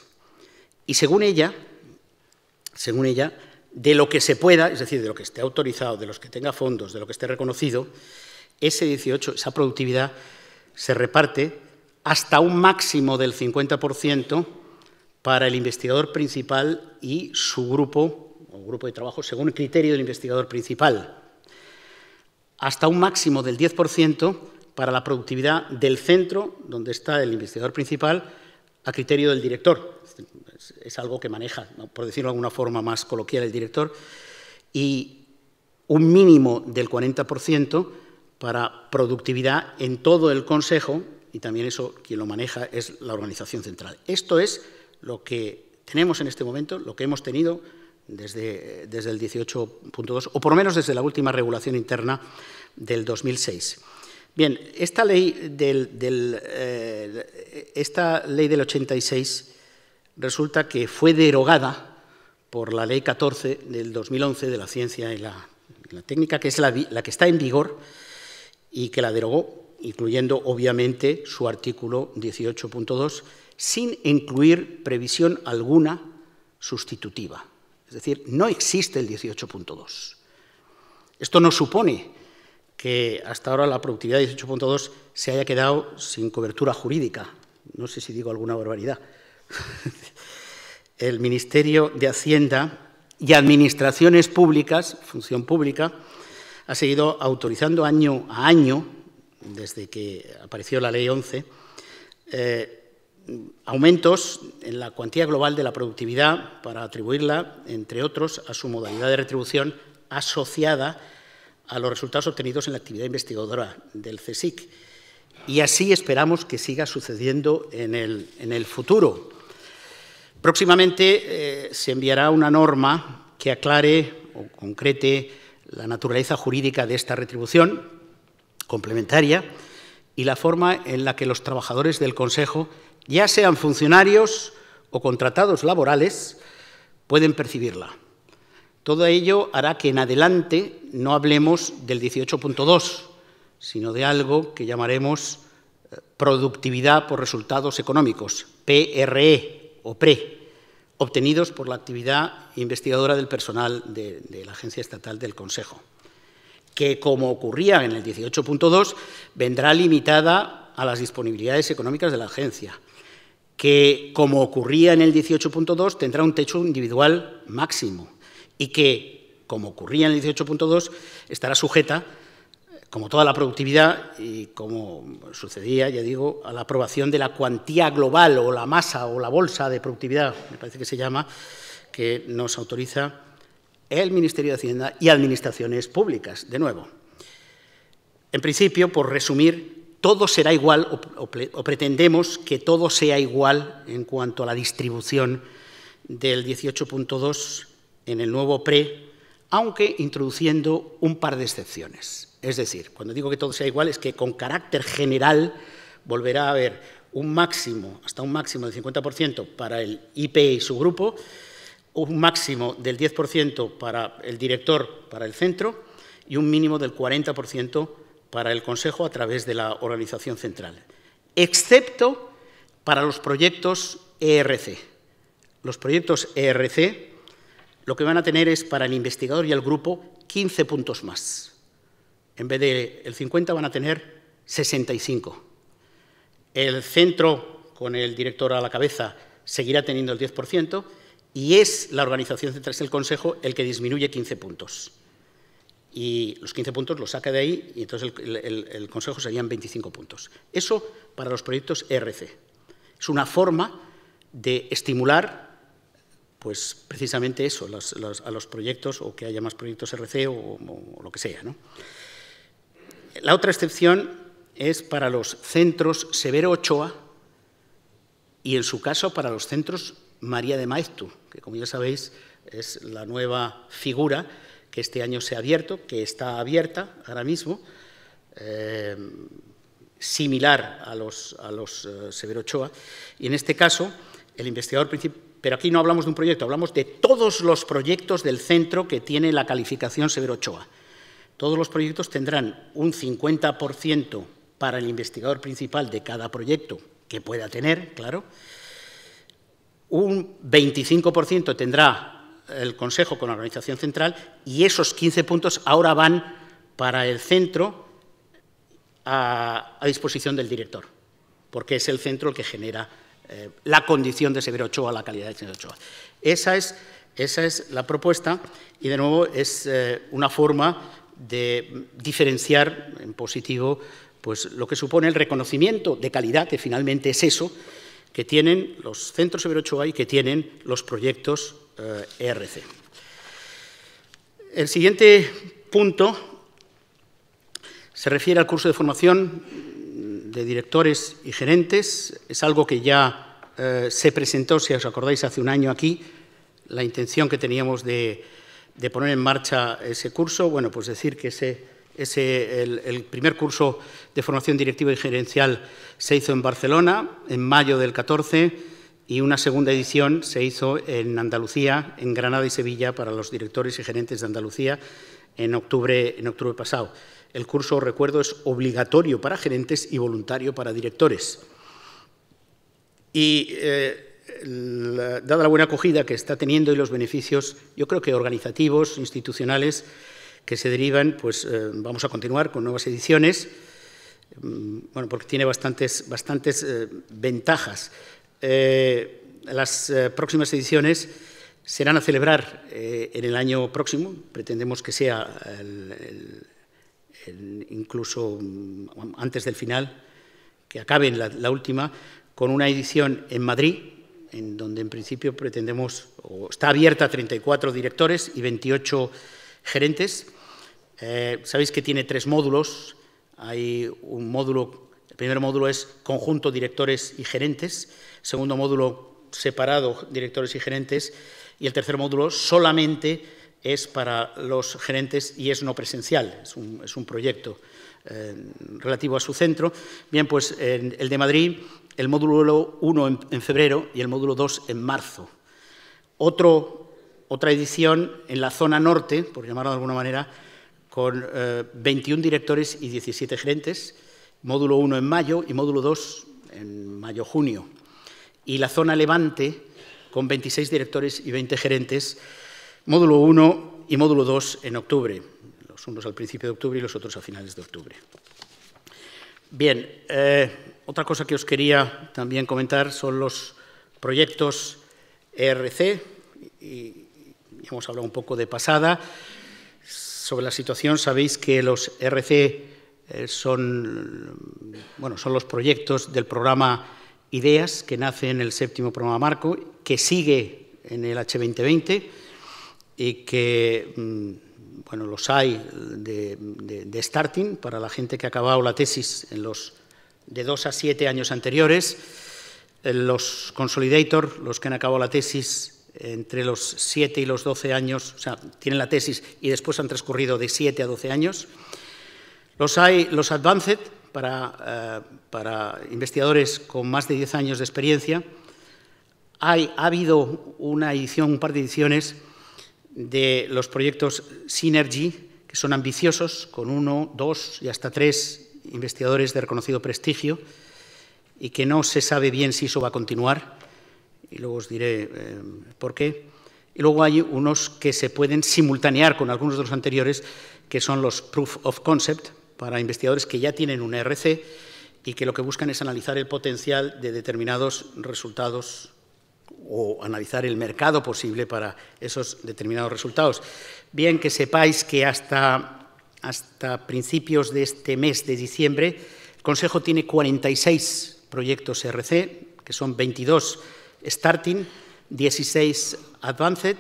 Y según ella, según ella, de lo que se pueda, es decir, de lo que esté autorizado, de los que tenga fondos, de lo que esté reconocido, ese 18, esa productividad, se reparte hasta un máximo del 50% para el investigador principal y su grupo o grupo de trabajo según el criterio del investigador principal. Hasta un máximo del 10% para la productividad del centro donde está el investigador principal a criterio del director. Es, algo que maneja, por decirlo de alguna forma más coloquial, el director. Y un mínimo del 40% para productividad en todo el Consejo, y también eso quien lo maneja es la organización central. Esto es lo que tenemos en este momento, lo que hemos tenido desde, desde el 18.2, o por lo menos desde la última regulación interna del 2006. Bien, esta ley del, eh, esta ley del 86 resulta que fue derogada por la ley 14 del 2011 de la ciencia y la, técnica, que es la, la, que está en vigor y que la derogó, incluyendo obviamente su artículo 18.2, sin incluir previsión alguna sustitutiva. Es decir, no existe el 18.2. Esto no supone que hasta ahora la productividad 18.2 se haya quedado sin cobertura jurídica. No sé si digo alguna barbaridad. <laughs> El Ministerio de Hacienda y Administraciones Públicas, Función Pública, ha seguido autorizando año a año, desde que apareció la Ley 11, eh, aumentos en la cuantía global de la productividad para atribuirla, entre otros, a su modalidad de retribución asociada a los resultados obtenidos en la actividad investigadora del CSIC. Y así esperamos que siga sucediendo en el, futuro. Próximamente eh, se enviará una norma que aclare o concrete la naturaleza jurídica de esta retribución complementaria y la forma en la que los trabajadores del Consejo, ya sean funcionarios o contratados laborales, pueden percibirla. Todo ello hará que en adelante no hablemos del 18.2, sino de algo que llamaremos eh, productividad por resultados económicos, PRE o PRE, obtenidos por la actividad investigadora del personal de, de la Agencia Estatal del Consejo, que, como ocurría en el 18.2, vendrá limitada a las disponibilidades económicas de la agencia, que, como ocurría en el 18.2, tendrá un techo individual máximo y que, como ocurría en el 18.2, estará sujeta, como toda la productividad y como sucedía, ya digo, a la aprobación de la cuantía global o la masa o la bolsa de productividad, me parece que se llama, que nos autoriza el Ministerio de Hacienda y Administraciones Públicas, de nuevo. En principio, por resumir, todo será igual o, pretendemos que todo sea igual en cuanto a la distribución del 18.2 en el nuevo PRE, aunque introduciendo un par de excepciones. Es decir, cuando digo que todo sea igual es que con carácter general volverá a haber un máximo, hasta un máximo del 50% para el IP y su grupo, un máximo del 10% para el director, para el centro, y un mínimo del 40% para el Consejo a través de la organización central, excepto para los proyectos ERC. Los proyectos ERC lo que van a tener es para el investigador y el grupo 15 puntos más. En vez de el 50 van a tener 65. El centro, con el director a la cabeza, seguirá teniendo el 10% y es la organización central, es el Consejo, el que disminuye 15 puntos. Y los 15 puntos los saca de ahí y entonces el, el Consejo serían 25 puntos. Eso para los proyectos ERC. Es una forma de estimular pues precisamente eso, a los proyectos o que haya más proyectos RC o, lo que sea. La otra excepción es para los centros Severo Ochoa y, en su caso, para los centros María de Maeztu, que, como ya sabéis, es la nueva figura que este año se ha abierto, que está abierta ahora mismo, eh, similar a los, a los eh, Severo Ochoa. Y en este caso, el investigador principal pero aquí no hablamos de un proyecto, hablamos de todos los proyectos del centro que tiene la calificación Severo Ochoa. Todos los proyectos tendrán un 50% para el investigador principal de cada proyecto que pueda tener, claro. Un 25% tendrá el Consejo con la Organización Central y esos 15 puntos ahora van para el centro a, disposición del director, porque es el centro el que genera eh, la condición de Severo Ochoa, la calidad de Severo Ochoa. Esa es, esa es la propuesta y, de nuevo, es eh, una forma de diferenciar en positivo pues, lo que supone el reconocimiento de calidad, que finalmente es eso, que tienen los centros Severo Ochoa y que tienen los proyectos ERC. Eh, e el siguiente punto se refiere al curso de formación de directores y gerentes. Es algo que ya eh, se presentó, si os acordáis, hace un año aquí, la intención que teníamos de, poner en marcha ese curso. Bueno, pues decir que el, primer curso de formación directiva y gerencial se hizo en Barcelona en mayo del 14 y una segunda edición se hizo en Andalucía, en Granada y Sevilla para los directores y gerentes de Andalucía en octubre, en octubre pasado. El curso, recuerdo, es obligatorio para gerentes y voluntario para directores. Y eh, dada la buena acogida que está teniendo y los beneficios, yo creo que organizativos, institucionales, que se derivan, pues eh, vamos a continuar con nuevas ediciones, mm, bueno, porque tiene bastantes, bastantes eh, ventajas. las próximas ediciones serán a celebrar en el año próximo, pretendemos que sea el incluso mm, antes del final, que acabe la, última, con una edición en Madrid, en donde en principio pretendemos, está abierta a 34 directores y 28 gerentes. Eh, sabéis que tiene tres módulos. Hay un módulo, el primer módulo es conjunto directores y gerentes, segundo módulo separado directores y gerentes, y el tercer módulo solamente es para los gerentes y es no presencial, es un, proyecto eh, relativo a su centro. Bien, pues el de Madrid, el módulo 1 en, febrero y el módulo 2 en marzo. otra edición en la zona norte, por llamarlo de alguna manera, con 21 eh, directores y 17 gerentes, módulo 1 en mayo y módulo 2 en mayo-junio. Y la zona levante, con 26 directores y 20 gerentes, módulo 1 y módulo 2 en octubre, los unos al principio de octubre y los otros a finales de octubre. Bien, eh, otra cosa que os quería también comentar son los proyectos ERC, y hemos hablado un poco de pasada. Sobre la situación sabéis que los ERC eh, son, son los proyectos del programa Ideas, que nace en el séptimo programa Marco, que sigue en el H2020 y que, mm, bueno, los hay de, starting para la gente que ha acabado la tesis en los de dos a siete años anteriores, eh, los consolidator, los que han acabado la tesis entre los siete y los doce años, o sea, tienen la tesis y después han transcurrido de siete a doce años. Los hay los advanced para, eh, para investigadores con más de diez años de experiencia. Hay, ha habido una edición, un par de ediciones, de los proyectos Synergy, que son ambiciosos, con uno, dos y hasta tres investigadores de reconocido prestigio, y que no se sabe bien si eso va a continuar, y luego os diré eh, por qué. Y luego hay unos que se pueden simultanear con algunos de los anteriores, que son los proof of concept, para investigadores que ya tienen un ERC y que lo que buscan es analizar el potencial de determinados resultados o analizar el mercado posible para esos determinados resultados. Bien que sepáis que hasta, hasta principios de este mes de diciembre el Consejo tiene 46 proyectos RC, que son 22 starting, 16 advanced,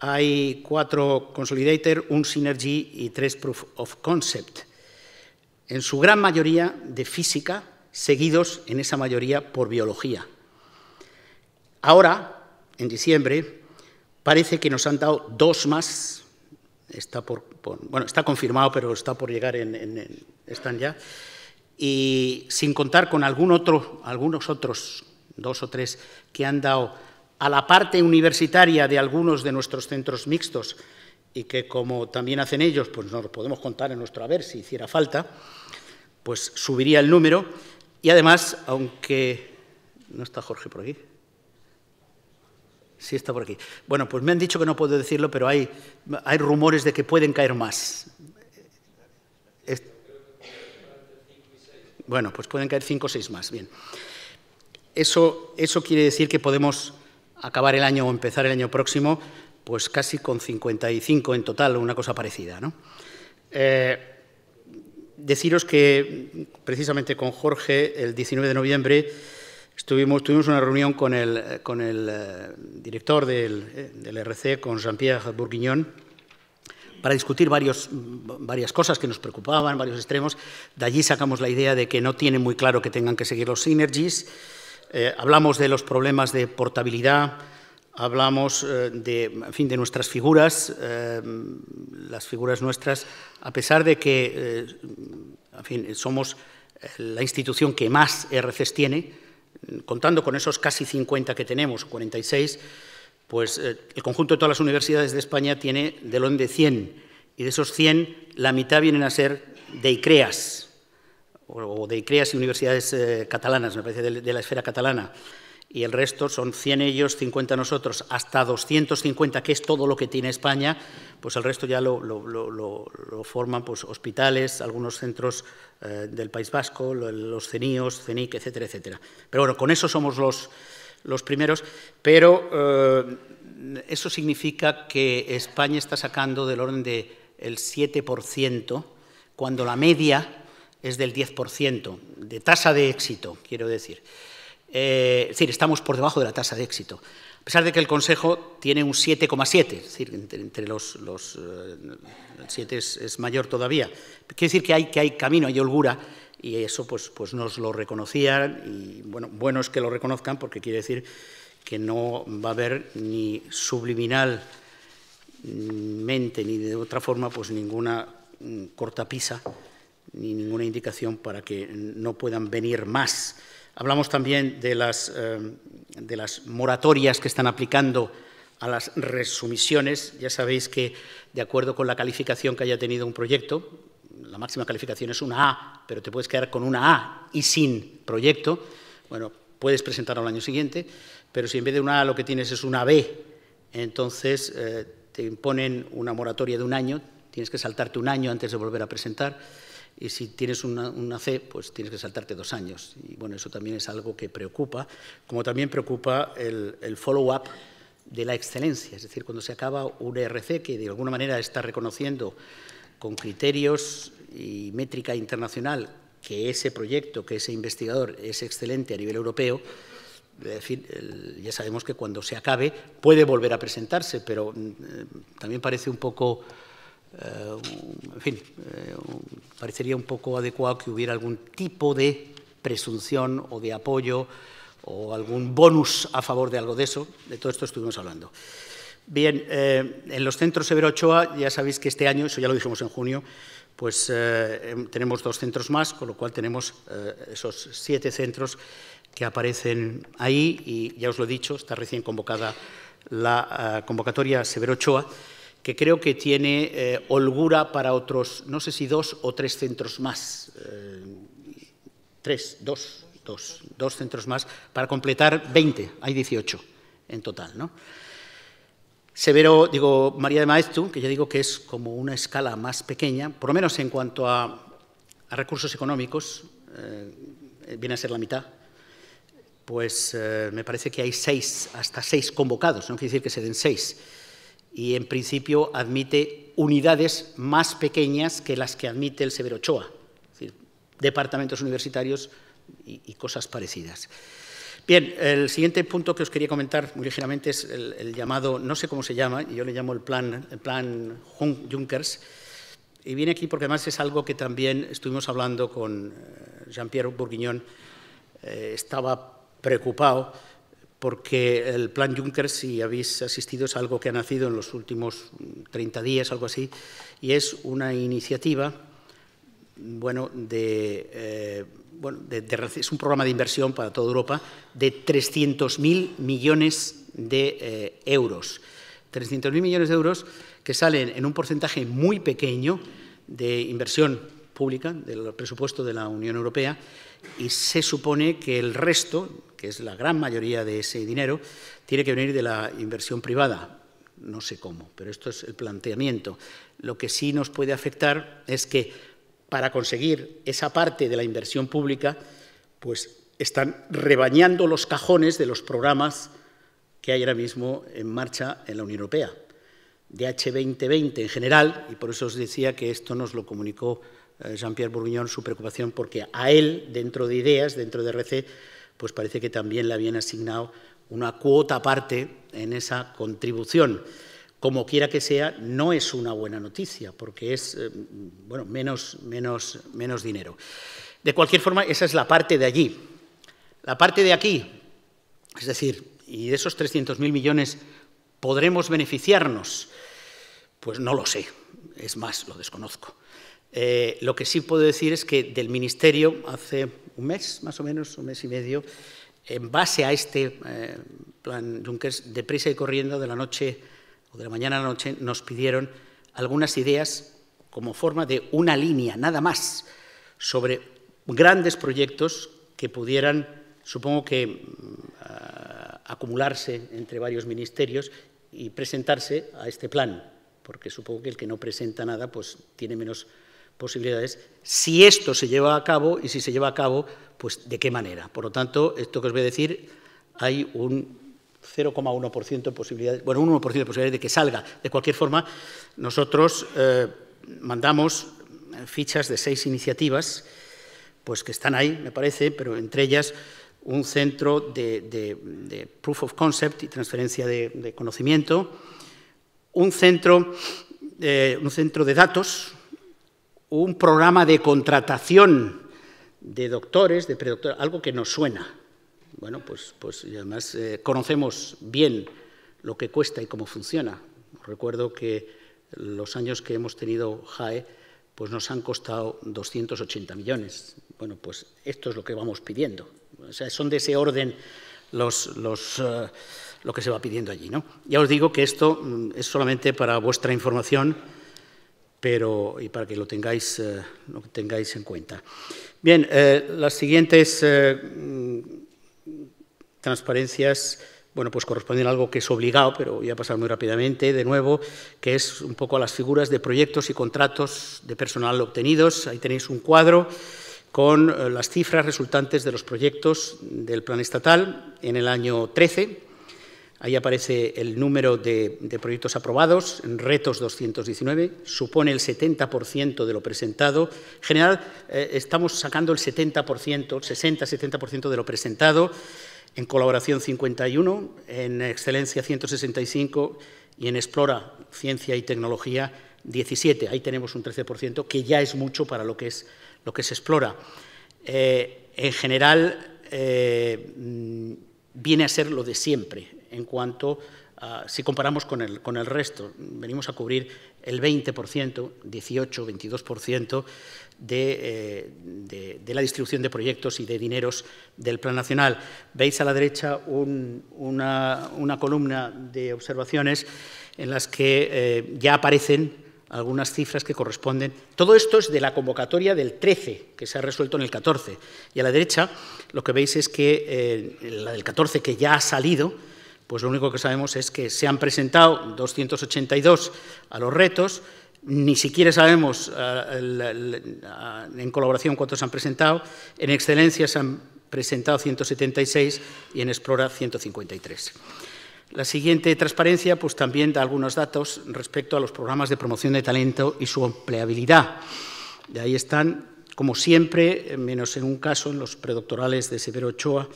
hay 4 consolidator, un synergy y 3 proof of concept. En su gran mayoría de física, seguidos en esa mayoría por biología Ahora, en diciembre, parece que nos han dado dos más. Está, bueno, está confirmado, pero está por llegar, en, están ya. Y sin contar con algún otro, algunos otros, dos o tres, que han dado a la parte universitaria de algunos de nuestros centros mixtos y que como también hacen ellos, pues nos lo podemos contar en nuestro haber si hiciera falta, pues subiría el número. Y además, aunque... ¿No está Jorge por aquí? Sí, está por aquí. Bueno, pues me han dicho que no puedo decirlo, pero hay, rumores de que pueden caer más. Bueno, pues pueden caer cinco o seis más. Bien. Eso, quiere decir que podemos acabar el año o empezar el año próximo, pues casi con 55 en total, una cosa parecida. Eh, deciros que precisamente con Jorge, el 19 de noviembre, Estuvimos, tuvimos una reunión con el, eh, con el eh, director del, eh, del RC, con Jean-Pierre Bourguignon, para discutir mm, varias cosas que nos preocupaban, varios extremos. De allí sacamos la idea de que no tiene muy claro que tengan que seguir los synergies. hablamos de los problemas de portabilidad, hablamos de, fin, de nuestras figuras, las figuras nuestras, a pesar de que somos la institución que más RCs tiene, contando con esos casi 50 que tenemos, 46, pues eh, el conjunto de todas las universidades de España tiene de lo de 100, y de esos 100 la mitad vienen a ser de ICREAS, o de ICREAS y universidades eh, catalanas, me parece, de la esfera catalana y el resto son 100 ellos, 50 nosotros, hasta 250, que es todo lo que tiene España, pues el resto ya lo, forman pues, hospitales, algunos centros eh, del País Vasco, los CENIOS, CENIC, etcétera, etcétera. Pero bueno, con eso somos los, primeros, pero eh, eso significa que España está sacando del orden del el 7%, cuando la media es del 10%, de tasa de éxito, quiero decir. Eh, es decir, estamos por debajo de la tasa de éxito. A pesar de que el Consejo tiene un 7,7, es decir, entre, los, los 7 eh, es, mayor todavía. Quiere decir que hay, hay camino, hay holgura, y eso pues, pues nos lo reconocían, y bueno, bueno es que lo reconozcan porque quiere decir que no va a haber ni subliminalmente ni de otra forma pues ninguna mm, cortapisa ni ninguna indicación para que no puedan venir más. Hablamos también eh, de las, moratorias que están aplicando a las resumisiones. Ya sabéis que, de acuerdo con la calificación que haya tenido un proyecto, la máxima calificación es una A, pero te puedes quedar con una A y sin proyecto. Bueno, puedes presentarlo al año siguiente, pero si en vez de una A lo que tienes es una B, entonces eh, te imponen una moratoria de un año, tienes que saltarte un año antes de volver a presentar y si tienes una, C, pues tienes que saltarte dos años. Y bueno, eso también es algo que preocupa, como también preocupa el, follow-up de la excelencia, es decir, cuando se acaba un ERC que de alguna manera está reconociendo con criterios y métrica internacional que ese proyecto, que ese investigador es excelente a nivel europeo, es decir, ya sabemos que cuando se acabe puede volver a presentarse, pero mm, eh, también parece un poco eh, en fin, eh, parecería un poco adecuado que hubiera algún tipo de presunción o de apoyo o algún bonus a favor de algo de eso. De todo esto estuvimos hablando. Bien, eh, en los centros Severo Ochoa, ya sabéis que este año, eso ya lo dijimos en junio, pues em, tenemos dos centros más, con lo cual tenemos esos siete centros que aparecen ahí y ya os lo he dicho, está recién convocada la convocatoria Severo Ochoa que creo que tiene eh, holgura para otros, no sé si dos o tres centros más, eh, tres, dos, dos, dos centros más, para completar 20, hay 18 en total. ¿no? Severo, digo, María de Maestu, que ya digo que es como una escala más pequeña, por lo menos en cuanto a, recursos económicos, eh, viene a ser la mitad, pues me parece que hay seis, hasta seis convocados, no quiere decir que se den seis y en principio admite unidades más pequeñas que las que admite el Severo Ochoa, es decir, departamentos universitarios y, cosas parecidas. Bien, el siguiente punto que os quería comentar muy ligeramente es el, llamado, no sé cómo se llama, yo le llamo el plan, el plan Junkers, y viene aquí porque además es algo que también estuvimos hablando con eh, Jean-Pierre Bourguignon, eh, estaba preocupado porque el plan Juncker, si habéis asistido, es algo que ha nacido en los últimos 30 mm, días, algo así, y es una iniciativa, bueno, de, eh, es un programa de inversión para toda Europa de 300.000 millones de eh, euros. 300.000 millones de euros que salen en un porcentaje muy pequeño de inversión pública del presupuesto de la Unión Europea y se supone que el resto, que es la gran mayoría de ese dinero, tiene que venir de la inversión privada. No sé cómo, pero esto es el planteamiento. Lo que sí nos puede afectar es que para conseguir esa parte de la inversión pública, pues están rebañando los cajones de los programas que hay ahora mismo en marcha en la Unión Europea. De h 2020 en general, y por eso os decía que esto nos lo comunicó eh, Jean-Pierre Bourguignon, su preocupación, porque a él, dentro de ideas, dentro de RC, pues parece que también le habían asignado una cuota aparte en esa contribución. Como quiera que sea, no es una buena noticia, porque es eh, bueno, menos, menos, menos dinero. De cualquier forma, esa es la parte de allí. La parte de aquí, es decir, ¿y de esos 300.000 millones podremos beneficiarnos? Pues no lo sé, es más, lo desconozco. Eh, lo que sí puedo decir es que del Ministerio, hace un mes más o menos, un mes y medio, en base a este eh, plan plan de deprisa y corriendo de la noche o de la mañana a la noche, nos pidieron algunas ideas como forma de una línea, nada más, sobre grandes proyectos que pudieran, supongo que, mm, acumularse entre varios ministerios y presentarse a este plan, porque supongo que el que no presenta nada pues tiene menos posibilidades, si esto se lleva a cabo y si se lleva a cabo, pues de qué manera. Por lo tanto, esto que os voy a decir, hay un 0,1% de posibilidades, bueno, un 1% de posibilidades de que salga. De cualquier forma, nosotros eh, mandamos eh, fichas de seis iniciativas, pues que están ahí, me parece, pero entre ellas un centro de, proof of concept y transferencia de, conocimiento, un centro, eh, un centro de datos, un programa de contratación de doctores, de predoctores, algo que nos suena. Bueno, pues, pues además eh, conocemos bien lo que cuesta y cómo funciona. Recuerdo que los años que hemos tenido JAE pues nos han costado 280 millones. Bueno, pues esto es lo que vamos pidiendo. O sea, son de ese orden los, los, eh, lo que se va pidiendo allí. ¿no? Ya os digo que esto mm, es solamente para vuestra información pero y para que lo tengáis, eh, tengáis en cuenta. Bien, eh, las siguientes eh, mm, transparencias bueno, pues corresponden a algo que es obligado, pero voy a pasar muy rápidamente, de nuevo, que es un poco a las figuras de proyectos y contratos de personal obtenidos. Ahí tenéis un cuadro con las cifras resultantes de los proyectos del plan estatal en el año 13, Ahí aparece el número de, proyectos aprobados, en retos 219, supone el 70% de lo presentado. En general, eh, estamos sacando el 70%, 60-70% de lo presentado, en colaboración 51, en excelencia 165 y en explora ciencia y tecnología 17. Ahí tenemos un 13%, que ya es mucho para lo que, es, lo que se explora. Eh, en general, eh, mm, viene a ser lo de siempre en cuanto si comparamos con el, resto, venimos a cubrir el 20%, 18, 22% de, de, la distribución de proyectos y de dineros del Plan Nacional. Veis a la derecha una, columna de observaciones en las que eh, ya aparecen algunas cifras que corresponden. Todo esto es de la convocatoria del 13, que se ha resuelto en el 14. Y a la derecha lo que veis es que eh, la del 14, que ya ha salido, pues lo único que sabemos es que se han presentado 282 a los retos, ni siquiera sabemos eh, eh, en colaboración cuántos han presentado, en excelencia se han presentado 176 y en Explora 153. La siguiente transparencia pues, también da algunos datos respecto a los programas de promoción de talento y su empleabilidad. De ahí están, como siempre, eh, menos en un caso, en los predoctorales de Severo Ochoa,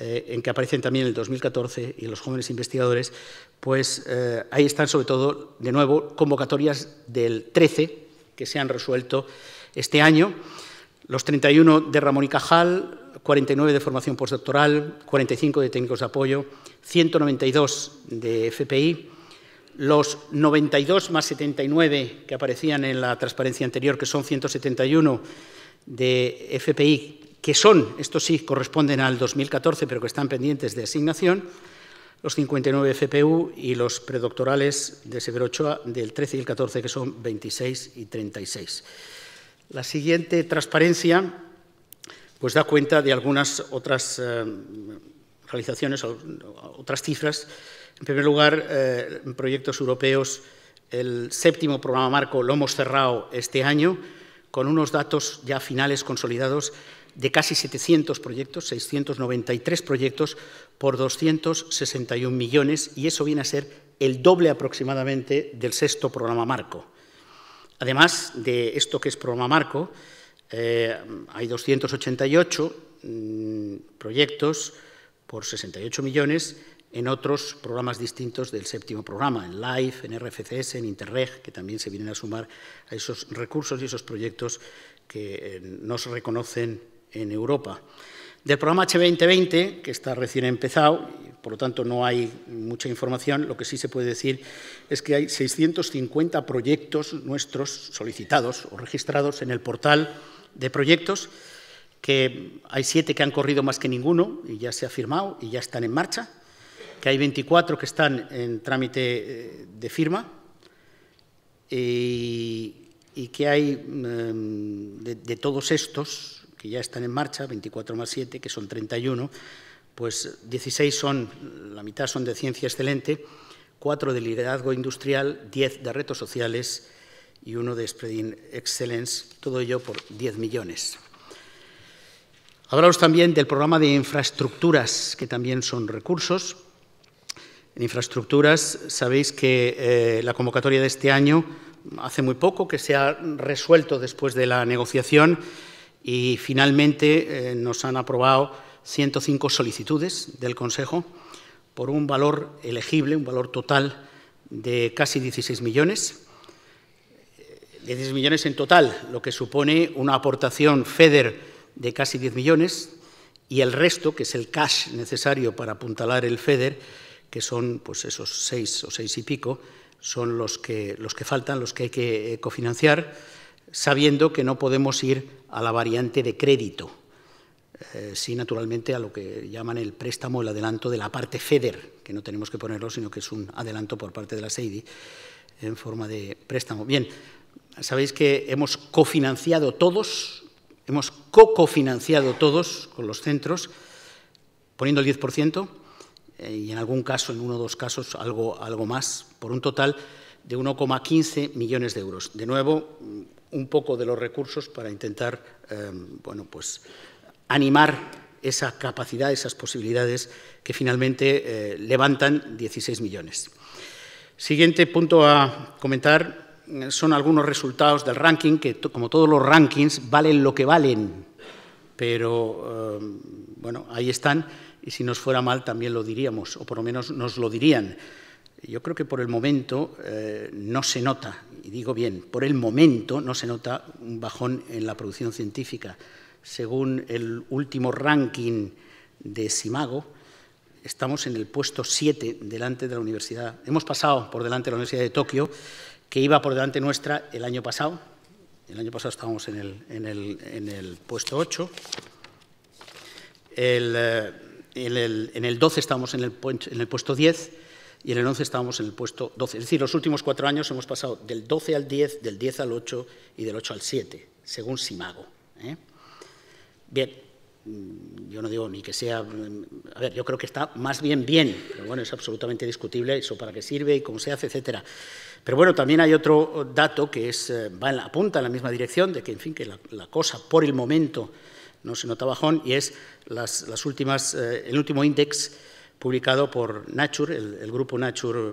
eh, en que aparecen también en el 2014 y los jóvenes investigadores, pues eh, ahí están sobre todo, de nuevo, convocatorias del 13 que se han resuelto este año, los 31 de Ramón y Cajal, 49 de formación postdoctoral, 45 de técnicos de apoyo, 192 de FPI, los 92 más 79 que aparecían en la transparencia anterior, que son 171 de FPI, que son, estos sí corresponden al 2014, pero que están pendientes de asignación, los 59 FPU y los predoctorales de Severo Ochoa del 13 y el 14, que son 26 y 36. La siguiente transparencia pues da cuenta de algunas otras eh, realizaciones, otras cifras. En primer lugar, eh, en proyectos europeos, el séptimo programa marco lo hemos cerrado este año con unos datos ya finales consolidados de casi 700 proyectos, 693 proyectos por 261 millones, y eso viene a ser el doble aproximadamente del sexto programa marco. Además de esto que es programa marco, eh, hay 288 mm, proyectos por 68 millones en otros programas distintos del séptimo programa, en LIFE, en RFCS, en Interreg, que también se vienen a sumar a esos recursos y esos proyectos que no eh, nos reconocen en Europa. Del programa H2020, que está recién empezado, por lo tanto no hay mucha información, lo que sí se puede decir es que hay 650 proyectos nuestros solicitados o registrados en el portal de proyectos, que hay siete que han corrido más que ninguno y ya se ha firmado y ya están en marcha, que hay 24 que están en trámite eh, de firma y, que hay em, de todos estos que ya están en marcha, 24 más 7, que son 31, pues 16 son, la mitad son de ciencia excelente, 4 de liderazgo industrial, 10 de retos sociales y uno de Spreading Excellence, todo ello por 10 millones. Hablaros también del programa de infraestructuras, que también son recursos. En infraestructuras sabéis que eh, la convocatoria de este año, hace muy poco, que se ha resuelto después de la negociación, y finalmente eh, nos han aprobado 105 solicitudes del Consejo por un valor elegible, un valor total de casi 16 millones. 16 eh, millones en total, lo que supone una aportación FEDER de casi 10 millones y el resto, que es el cash necesario para apuntalar el FEDER, que son pues, esos seis o seis y pico, son los que, los que faltan, los que hay que eh, cofinanciar sabiendo que no podemos ir a la variante de crédito, eh, sí naturalmente a lo que llaman el préstamo, el adelanto de la parte FEDER, que no tenemos que ponerlo, sino que es un adelanto por parte de la SEIDI en forma de préstamo. Bien, sabéis que hemos cofinanciado todos, hemos co-cofinanciado todos con los centros, poniendo el 10% eh, y en algún caso, en uno o dos casos, algo, algo más, por un total de 1,15 millones de euros. De nuevo, un poco de los recursos para intentar eh, bueno, pues, animar esa capacidad, esas posibilidades que finalmente eh, levantan 16 millones. Siguiente punto a comentar eh, son algunos resultados del ranking, que como todos los rankings valen lo que valen, pero bueno, ahí están y si nos fuera mal también lo diríamos, o por lo menos nos lo dirían yo creo que por el momento eh, no se nota, y digo bien, por el momento no se nota un bajón en la producción científica. Según el último ranking de Simago, estamos en el puesto 7 delante de la universidad. Hemos pasado por delante de la Universidad de Tokio, que iba por delante nuestra el año pasado. El año pasado estábamos en el, en el, en el puesto 8. Eh, el, en, el, 12 estábamos en el puesto 10 y en el 11 estábamos en el puesto 12. Es decir, los últimos cuatro años hemos pasado del 12 al 10, del 10 al 8 y del 8 al 7, según Simago. ¿eh? Bien, mm, yo no digo ni que sea... Mm, a ver, yo creo que está más bien bien, pero bueno, es absolutamente discutible eso para qué sirve y cómo se hace, etcétera. Pero bueno, también hay otro dato que es, eh, va en la punta, en la misma dirección, de que, en fin, que la, cosa por el momento no se nota bajón, y es las, las últimas, eh, el último índice publicado por Nature, el, grupo Nature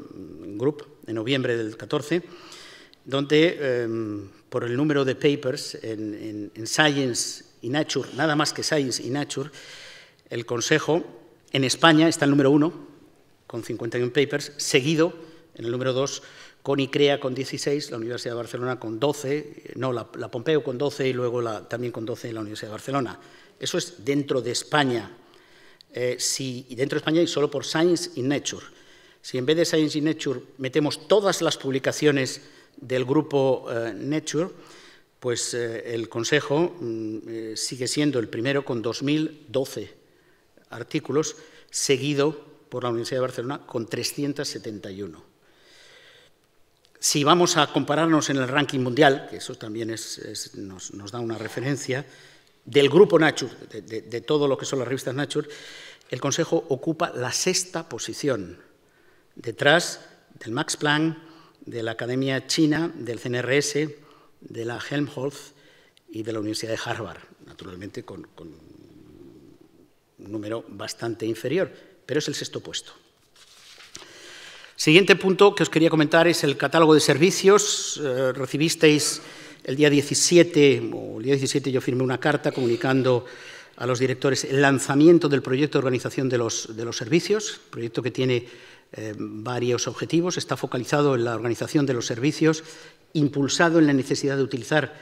Group, en noviembre del 14, donde em, por el número de papers en, Science y Nature, nada más que Science y Nature, el Consejo en España está el número uno, con 51 papers, seguido en el número dos con ICREA con 16, la Universidad de Barcelona con 12, no, la, Pompeo con 12 y luego también con 12 en la Universidad de Barcelona. Eso es dentro de España, y eh, dentro de España y solo por Science y Nature. Si en vez de Science y Nature metemos todas las publicaciones del grupo eh, Nature, pues eh, el Consejo mm, sigue siendo el primero con 2.012 artículos, seguido por la Universidad de Barcelona con 371. Si vamos a compararnos en el ranking mundial, que eso también nos, da una referencia, del grupo Nature, de todo lo que son las revistas Nature, el Consejo ocupa la sexta posición, detrás del Max Planck, de la Academia China, del CNRS, de la Helmholtz y de la Universidad de Harvard, naturalmente con, un número bastante inferior, pero es el sexto puesto. Siguiente punto que os quería comentar es el catálogo de servicios. Eh, recibisteis el día 17, o el día 17 yo firmé una carta comunicando a los directores el lanzamiento del proyecto de organización de los, de los servicios, proyecto que tiene eh, varios objetivos, está focalizado en la organización de los servicios, impulsado en la necesidad de utilizar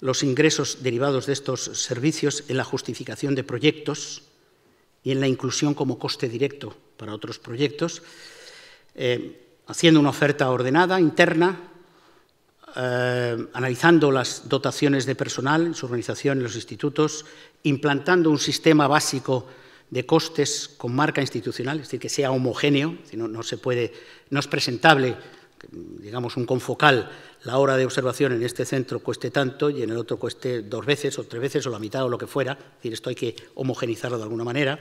los ingresos derivados de estos servicios en la justificación de proyectos y en la inclusión como coste directo para otros proyectos, eh, haciendo una oferta ordenada, interna, eh, analizando las dotaciones de personal, en su organización en los institutos, implantando un sistema básico de costes con marca institucional, es decir, que sea homogéneo, no, no, se puede, no es presentable, digamos, un confocal, la hora de observación en este centro cueste tanto y en el otro cueste dos veces o tres veces o la mitad o lo que fuera, es decir, esto hay que homogenizarlo de alguna manera.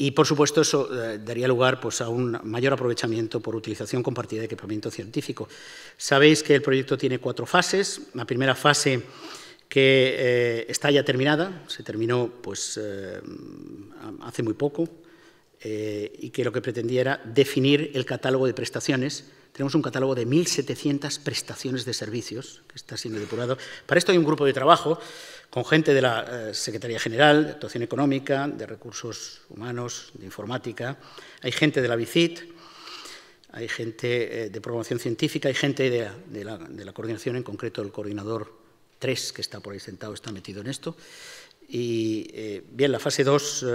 Y, por supuesto, eso eh, daría lugar pues, a un mayor aprovechamiento por utilización compartida de equipamiento científico. Sabéis que el proyecto tiene cuatro fases. La primera fase que eh, está ya terminada, se terminó pues, eh, hace muy poco, y que lo que pretendía era definir el catálogo de prestaciones. Tenemos un catálogo de 1.700 prestaciones de servicios que está siendo depurado. Para esto hay un grupo de trabajo con gente de la eh, Secretaría General de Actuación Económica, de Recursos Humanos, de Informática, hay gente de la BICIT, hay gente eh, de Promoción Científica, hay gente de, la, de la, coordinación, en concreto el coordinador 3, que está por ahí sentado, está metido en esto. Y eh, bien, la fase 2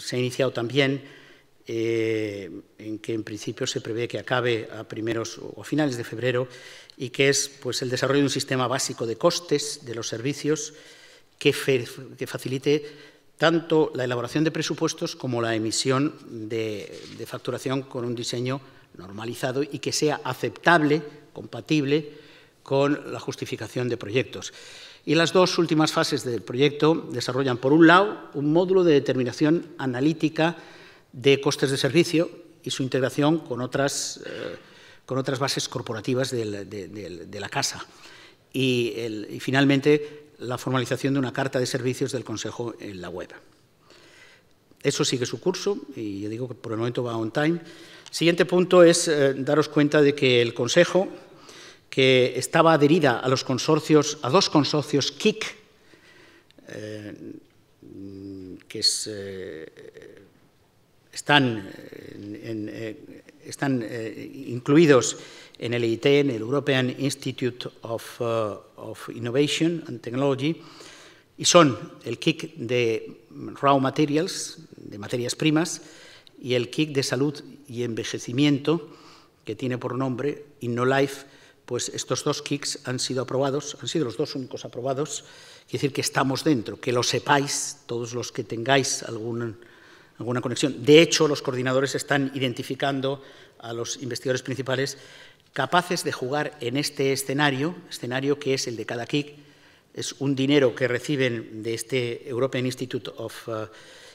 se ha iniciado también, en que en principio se prevé que acabe a primeros o a finales de febrero y que es pues, el desarrollo de un sistema básico de costes de los servicios que, facilite tanto la elaboración de presupuestos como la emisión de, facturación con un diseño normalizado y que sea aceptable, compatible con la justificación de proyectos. Y las dos últimas fases del proyecto desarrollan, por un lado, un módulo de determinación analítica de costes de servicio y su integración con otras, eh, bases corporativas de la, casa. Y, y, finalmente la formalización de una carta de servicios del Consejo en la web. Eso sigue su curso y yo digo que por el momento va on time. Siguiente punto es eh, daros cuenta de que el Consejo, que estaba adherida a los consorcios, a dos consorcios KIC, eh, que eh, están, en, están incluidos en el EIT, en el European Institute uh, of, Innovation and Technology, y son el KIC de Raw Materials, de materias primas, y el KIC de Salud y Envejecimiento, que tiene por nombre InnoLife, pues estos dos kicks han sido aprobados, han sido los dos únicos aprobados, quiere decir que estamos dentro, que lo sepáis todos los que tengáis alguna conexión. De hecho, los coordinadores están identificando a los investigadores principales capaces de jugar en este escenario, escenario que es el de cada kick, es un dinero que reciben de este European Institute of eh,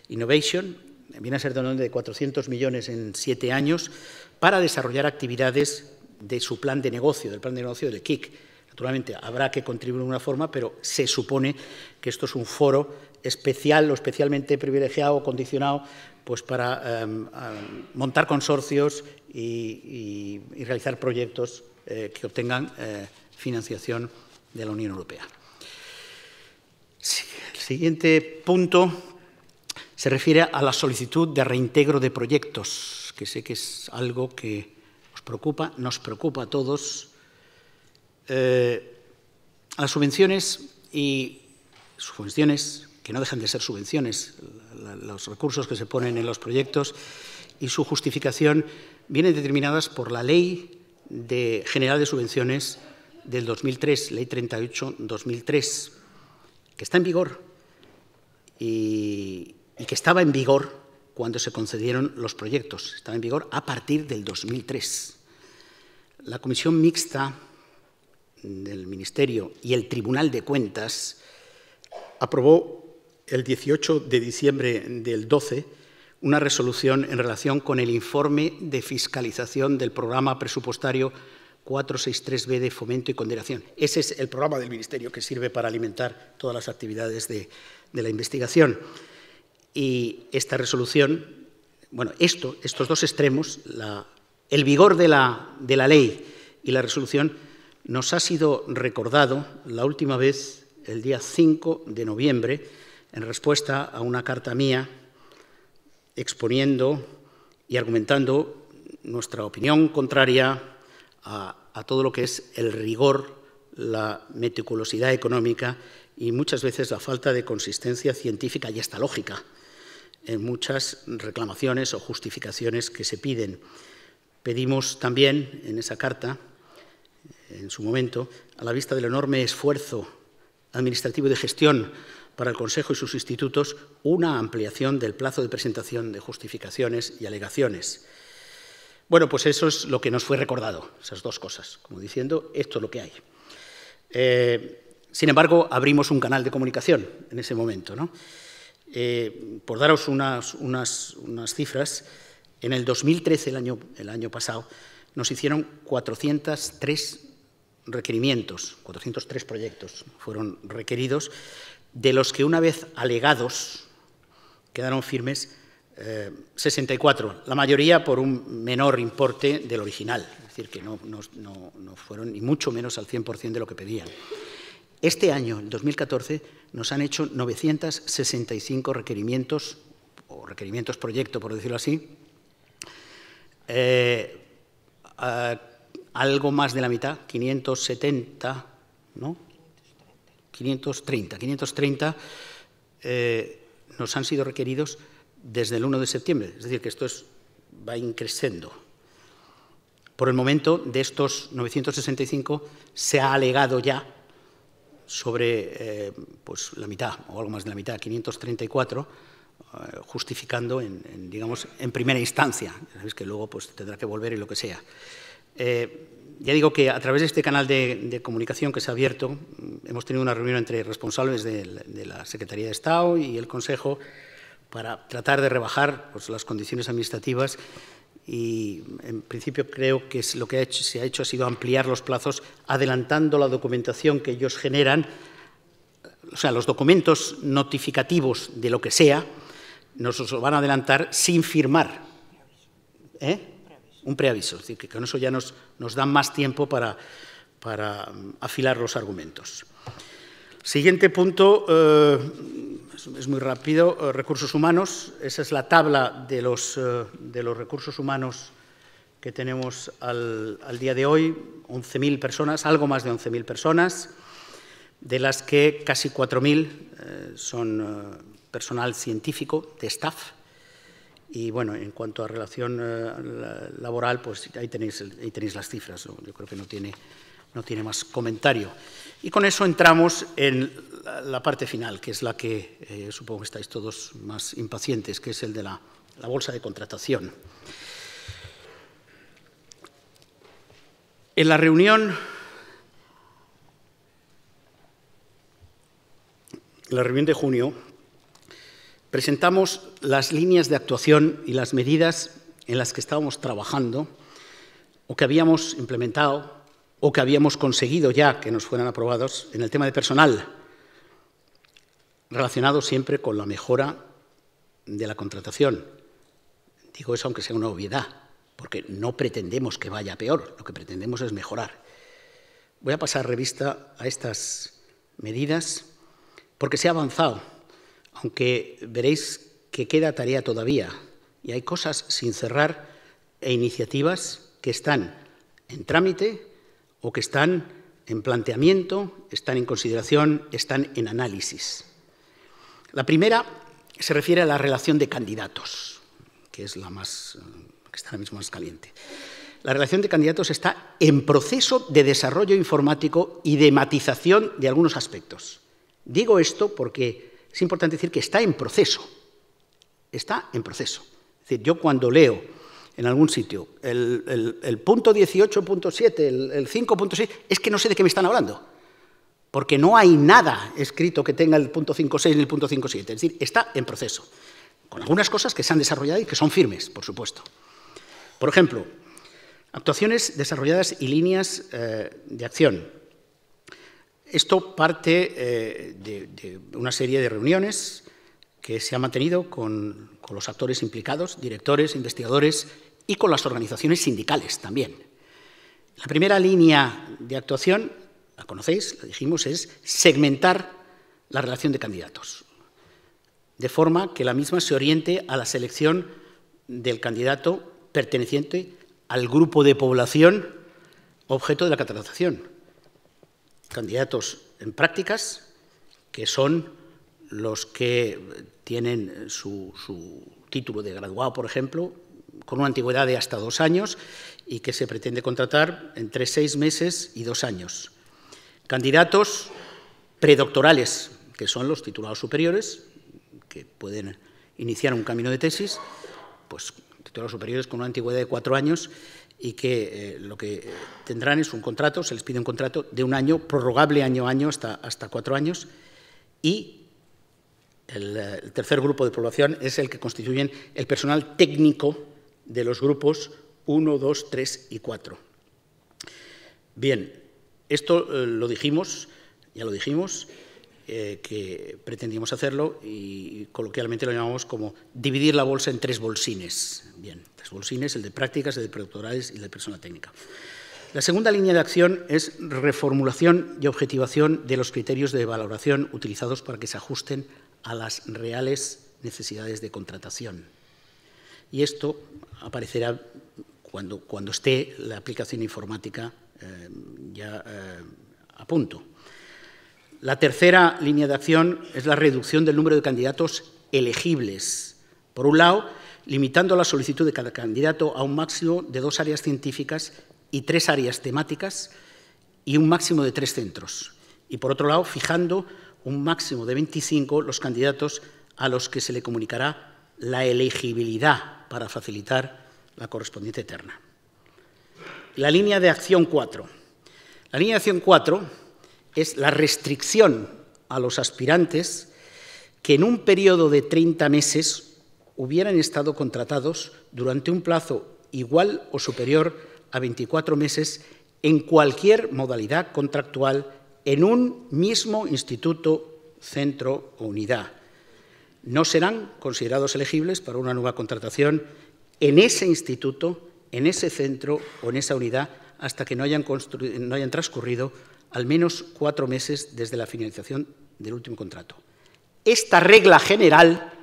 Innovation, viene a ser de 400 millones en siete años, para desarrollar actividades de su plan de negocio, del plan de negocio del KIC. Naturalmente, habrá que contribuir de una forma, pero se supone que esto es un foro especial o especialmente privilegiado o condicionado pues para em, em, montar consorcios y, realizar proyectos eh, que obtengan eh, financiación de la Unión Europea. El siguiente punto se refiere a la solicitud de reintegro de proyectos, que sé que es algo que preocupa, nos preocupa a todos. Eh, las subvenciones y subvenciones que no dejan de ser subvenciones, los recursos que se ponen en los proyectos, y su justificación vienen determinadas por la Ley de General de Subvenciones del 2003, Ley 38-2003, que está en vigor y, que estaba en vigor cuando se concedieron los proyectos. Estaba en vigor a partir del 2003. La Comisión Mixta del Ministerio y el Tribunal de Cuentas aprobó el 18 de diciembre del 12 una resolución en relación con el informe de fiscalización del programa presupuestario 463B de fomento y condenación. Ese es el programa del Ministerio que sirve para alimentar todas las actividades de, la investigación. Y esta resolución, bueno, esto, estos dos extremos, el vigor de la ley y la resolución, nos ha sido recordado la última vez, el día 5 de noviembre, en respuesta a una carta mía exponiendo y argumentando nuestra opinión contraria a, todo lo que es el rigor, la meticulosidad económica y muchas veces la falta de consistencia científica y hasta lógica en muchas reclamaciones o justificaciones que se piden. Pedimos también en esa carta, en su momento, a la vista del enorme esfuerzo administrativo de gestión para el Consejo y sus institutos una ampliación del plazo de presentación de justificaciones y alegaciones. Bueno, pues eso es lo que nos fue recordado, esas dos cosas, como diciendo, esto es lo que hay. Eh, sin embargo, abrimos un canal de comunicación en ese momento. Eh, por daros unas, unas, cifras, en el 2013, el año, el año pasado, nos hicieron 403 requerimientos, 403 proyectos fueron requeridos, de los que una vez alegados quedaron firmes 64, eh, la mayoría por un menor importe del original, es decir, que no, no, fueron ni mucho menos al 100% de lo que pedían. Este año, en 2014, nos han hecho 965 requerimientos, o requerimientos proyecto, por decirlo así, eh, algo más de la mitad, 570, ¿no? 530. 530 eh, nos han sido requeridos desde el 1 de septiembre, es decir, que esto es, va increciendo. Por el momento, de estos 965 se ha alegado ya sobre eh, pues, la mitad, o algo más de la mitad, 534, eh, justificando en, digamos, en primera instancia. que luego pues, tendrá que volver y lo que sea. Eh, ya digo que a través de este canal de, comunicación que se ha abierto, hemos tenido una reunión entre responsables de, la Secretaría de Estado y el Consejo para tratar de rebajar pues, las condiciones administrativas y en principio creo que lo que se ha hecho ha sido ampliar los plazos adelantando la documentación que ellos generan, o sea, los documentos notificativos de lo que sea, nos van a adelantar sin firmar. ¿Eh? un preaviso, es decir, que con eso ya nos, nos dan más tiempo para, mm, afilar los argumentos. Siguiente punto, eh, es muy rápido, eh, recursos humanos. Esa es la tabla de los, eh, recursos humanos que tenemos al, día de hoy, 11.000 personas, algo más de 11.000 personas, de las que casi 4.000 son personal científico, de staff, y bueno, en cuanto a relación eh, laboral, pues ahí tenéis, ahí tenéis las cifras. Yo creo que no tiene, más comentario. Y con eso entramos en la parte final, que es la que eh, supongo que estáis todos más impacientes, que es el de la, la bolsa de contratación. En la reunión la reunión de junio presentamos las líneas de actuación y las medidas en las que estábamos trabajando o que habíamos implementado o que habíamos conseguido ya que nos fueran aprobados en el tema de personal, relacionado siempre con la mejora de la contratación. Digo eso aunque sea una obviedad, porque no pretendemos que vaya peor, lo que pretendemos es mejorar. Voy a pasar revista a estas medidas porque se ha avanzado aunque veréis que queda tarea todavía y hay cosas sin cerrar e iniciativas que están en trámite o que están en planteamiento, están en consideración, están en análisis. La primera se refiere a la relación de candidatos, que es la más caliente. La relación de candidatos está en proceso de desarrollo informático y de matización de algunos aspectos. Digo esto porque es importante decir que está en proceso. Está en proceso. Es decir, yo cuando leo en algún sitio el, punto 18.7, el, 5.6, es que no sé de qué me están hablando. Porque no hay nada escrito que tenga el punto 5.6 ni el punto 5.7. Es decir, está en proceso. Con algunas cosas que se han desarrollado y que son firmes, por supuesto. Por ejemplo, actuaciones desarrolladas y líneas eh, de acción. Esto parte eh, de, una serie de reuniones que se ha mantenido con, los actores implicados, directores, investigadores y con las organizaciones sindicales también. La primera línea de actuación, la conocéis, la dijimos, es segmentar la relación de candidatos, de forma que la misma se oriente a la selección del candidato perteneciente al grupo de población objeto de la catalización candidatos en prácticas, que son los que tienen su, título de graduado, por ejemplo, con una antigüedad de hasta dos años y que se pretende contratar entre seis meses y dos años. Candidatos predoctorales, que son los titulados superiores, que pueden iniciar un camino de tesis, pues titulados superiores con una antigüedad de cuatro años y que eh, lo que eh, tendrán es un contrato, se les pide un contrato de un año, prorrogable año a año hasta, hasta cuatro años, y el, eh, tercer grupo de población es el que constituyen el personal técnico de los grupos 1, 2, 3 y 4. Bien, esto lo dijimos, ya lo dijimos, eh, que pretendíamos hacerlo y coloquialmente lo llamamos como dividir la bolsa en tres bolsines. Bien, tres bolsines, el de prácticas, el de productorales y el de persona técnica. La segunda línea de acción es reformulación y objetivación de los criterios de valoración utilizados para que se ajusten a las reales necesidades de contratación. Y esto aparecerá cuando, esté la aplicación informática eh, ya eh, a punto. La tercera línea de acción es la reducción del número de candidatos elegibles. Por un lado, limitando la solicitud de cada candidato a un máximo de dos áreas científicas y tres áreas temáticas y un máximo de tres centros. Y por otro lado, fijando un máximo de 25 los candidatos a los que se le comunicará la elegibilidad para facilitar la correspondiente eterna. La línea de acción 4. La línea de acción 4 es la restricción a los aspirantes que en un periodo de 30 meses hubieran estado contratados durante un plazo igual o superior a 24 meses en cualquier modalidad contractual en un mismo instituto, centro o unidad. No serán considerados elegibles para una nueva contratación en ese instituto, en ese centro o en esa unidad hasta que no hayan, no hayan transcurrido al menos cuatro meses desde la finalización del último contrato. Esta regla general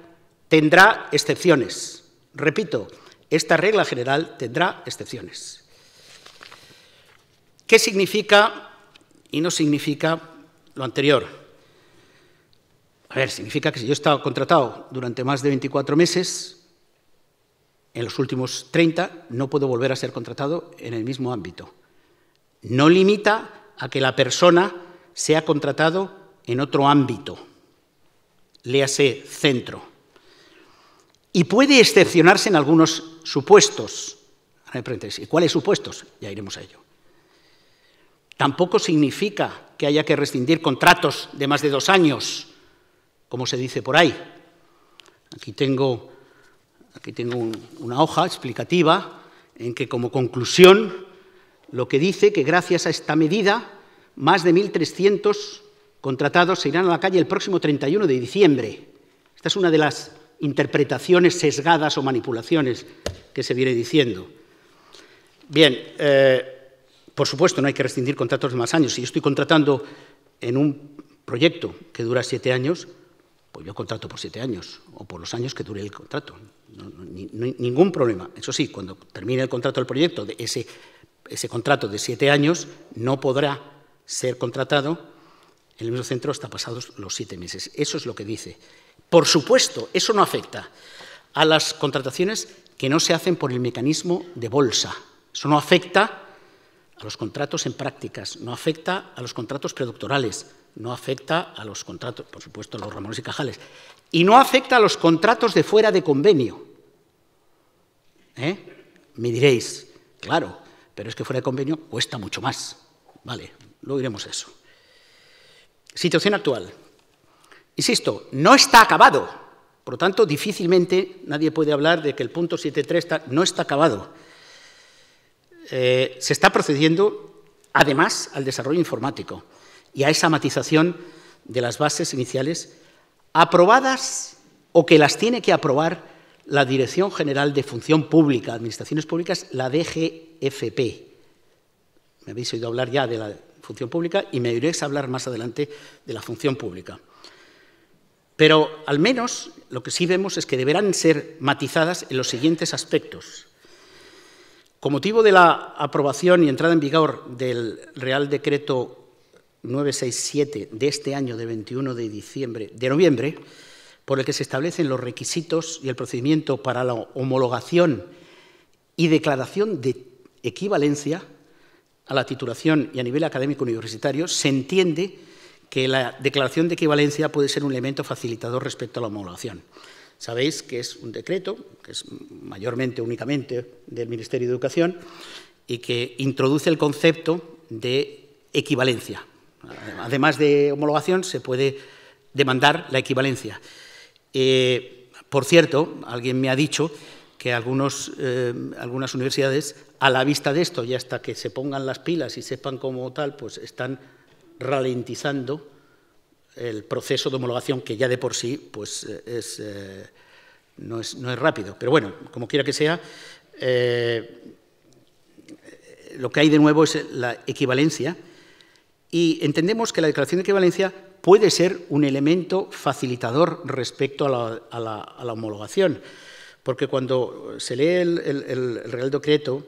tendrá excepciones. Repito, esta regla general tendrá excepciones. ¿Qué significa y no significa lo anterior? A ver, significa que si yo he estado contratado durante más de 24 meses, en los últimos 30 no puedo volver a ser contratado en el mismo ámbito. No limita a que la persona sea contratado en otro ámbito, léase centro. Y puede excepcionarse en algunos supuestos. ¿Y cuáles supuestos? Ya iremos a ello. Tampoco significa que haya que rescindir contratos de más de dos años, como se dice por ahí. Aquí tengo, aquí tengo una hoja explicativa en que como conclusión lo que dice que gracias a esta medida, más de 1.300 contratados se irán a la calle el próximo 31 de diciembre. Esta es una de las interpretaciones sesgadas o manipulaciones que se viene diciendo. Bien, eh, por supuesto no hay que rescindir contratos de más años. Si yo estoy contratando en un proyecto que dura siete años, pues yo contrato por siete años o por los años que dure el contrato. No, ningún problema. Eso sí, cuando termine el contrato del proyecto de ese ese contrato de siete años no podrá ser contratado en el mismo centro hasta pasados los siete meses. Eso es lo que dice. Por supuesto, eso no afecta a las contrataciones que no se hacen por el mecanismo de bolsa. Eso no afecta a los contratos en prácticas, no afecta a los contratos predoctorales, no afecta a los contratos, por supuesto, a los ramones y cajales, y no afecta a los contratos de fuera de convenio. ¿Eh? Me diréis, claro, pero es que fuera de convenio cuesta mucho más. Vale, luego iremos eso. Situación actual. Insisto, no está acabado. Por lo tanto, difícilmente nadie puede hablar de que el punto 7.3 está, no está acabado. Eh, se está procediendo, además, al desarrollo informático y a esa matización de las bases iniciales aprobadas o que las tiene que aprobar la Dirección General de Función Pública, Administraciones Públicas, la DGFP. Me habéis oído hablar ya de la función pública y me iréis a hablar más adelante de la función pública. Pero al menos lo que sí vemos es que deberán ser matizadas en los siguientes aspectos. Con motivo de la aprobación y entrada en vigor del Real Decreto 967 de este año, de 21 de diciembre, de noviembre, por el que se establecen los requisitos y el procedimiento para la homologación y declaración de equivalencia a la titulación y a nivel académico universitario, se entiende que la declaración de equivalencia puede ser un elemento facilitador respecto a la homologación. Sabéis que es un decreto, que es mayormente únicamente del Ministerio de Educación, y que introduce el concepto de equivalencia. Además de homologación, se puede demandar la equivalencia. Eh, por cierto, alguien me ha dicho que eh, algunas universidades, a la vista de esto, y hasta que se pongan las pilas y sepan cómo tal, pues están ralentizando el proceso de homologación que ya de por sí pues, eh, es, no, es, rápido. Pero bueno, como quiera que sea, lo que hay de nuevo es la equivalencia y entendemos que la declaración de equivalencia puede ser un elemento facilitador respecto a la, homologación, porque cuando se lee el, Real Decreto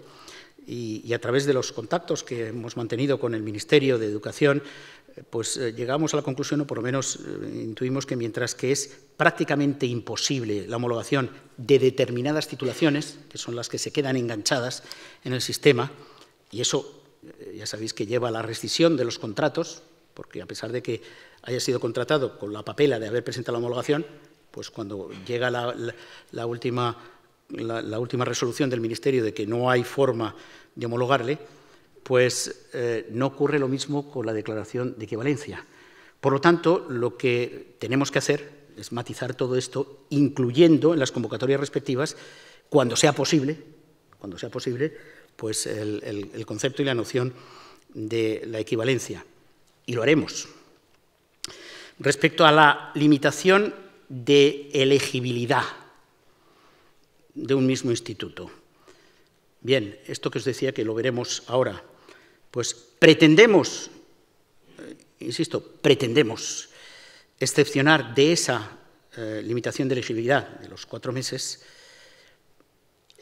y, a través de los contactos que hemos mantenido con el Ministerio de Educación, eh, pues eh, llegamos a la conclusión, o por lo menos eh, intuimos que mientras que es prácticamente imposible la homologación de determinadas titulaciones, que son las que se quedan enganchadas en el sistema, y eso ya sabéis que lleva a la rescisión de los contratos, porque a pesar de que haya sido contratado con la papela de haber presentado la homologación, pues cuando llega la, última, resolución del Ministerio de que no hay forma de homologarle, pues eh, no ocurre lo mismo con la declaración de equivalencia. Por lo tanto, lo que tenemos que hacer es matizar todo esto, incluyendo en las convocatorias respectivas, cuando sea posible, cuando sea posible, pues el concepto y la noción de la equivalencia. Y lo haremos respecto a la limitación de elegibilidad de un mismo instituto. Bien, esto que os decía que lo veremos ahora, pues pretendemos, eh, insisto, pretendemos excepcionar de esa eh, limitación de elegibilidad de los cuatro meses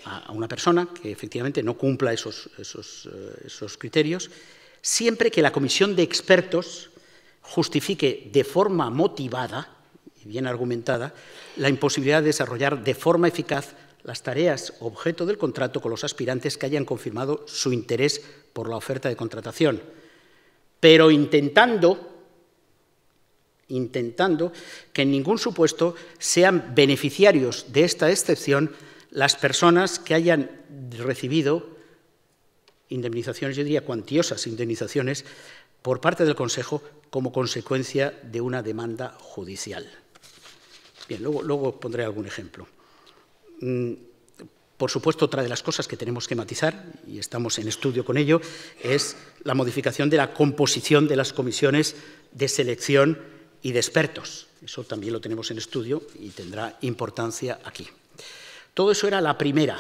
a, una persona que efectivamente no cumpla eh, esos criterios, siempre que la comisión de expertos justifique de forma motivada y bien argumentada la imposibilidad de desarrollar de forma eficaz las tareas objeto del contrato con los aspirantes que hayan confirmado su interés por la oferta de contratación, pero intentando intentando que en ningún supuesto sean beneficiarios de esta excepción las personas que hayan recibido indemnizaciones, yo diría cuantiosas indemnizaciones, por parte del Consejo como consecuencia de una demanda judicial. Bien, luego, pondré algún ejemplo. Mm, por supuesto, otra de las cosas que tenemos que matizar, y estamos en estudio con ello, es la modificación de la composición de las comisiones de selección y de expertos. Eso también lo tenemos en estudio y tendrá importancia aquí. Todo eso era la primera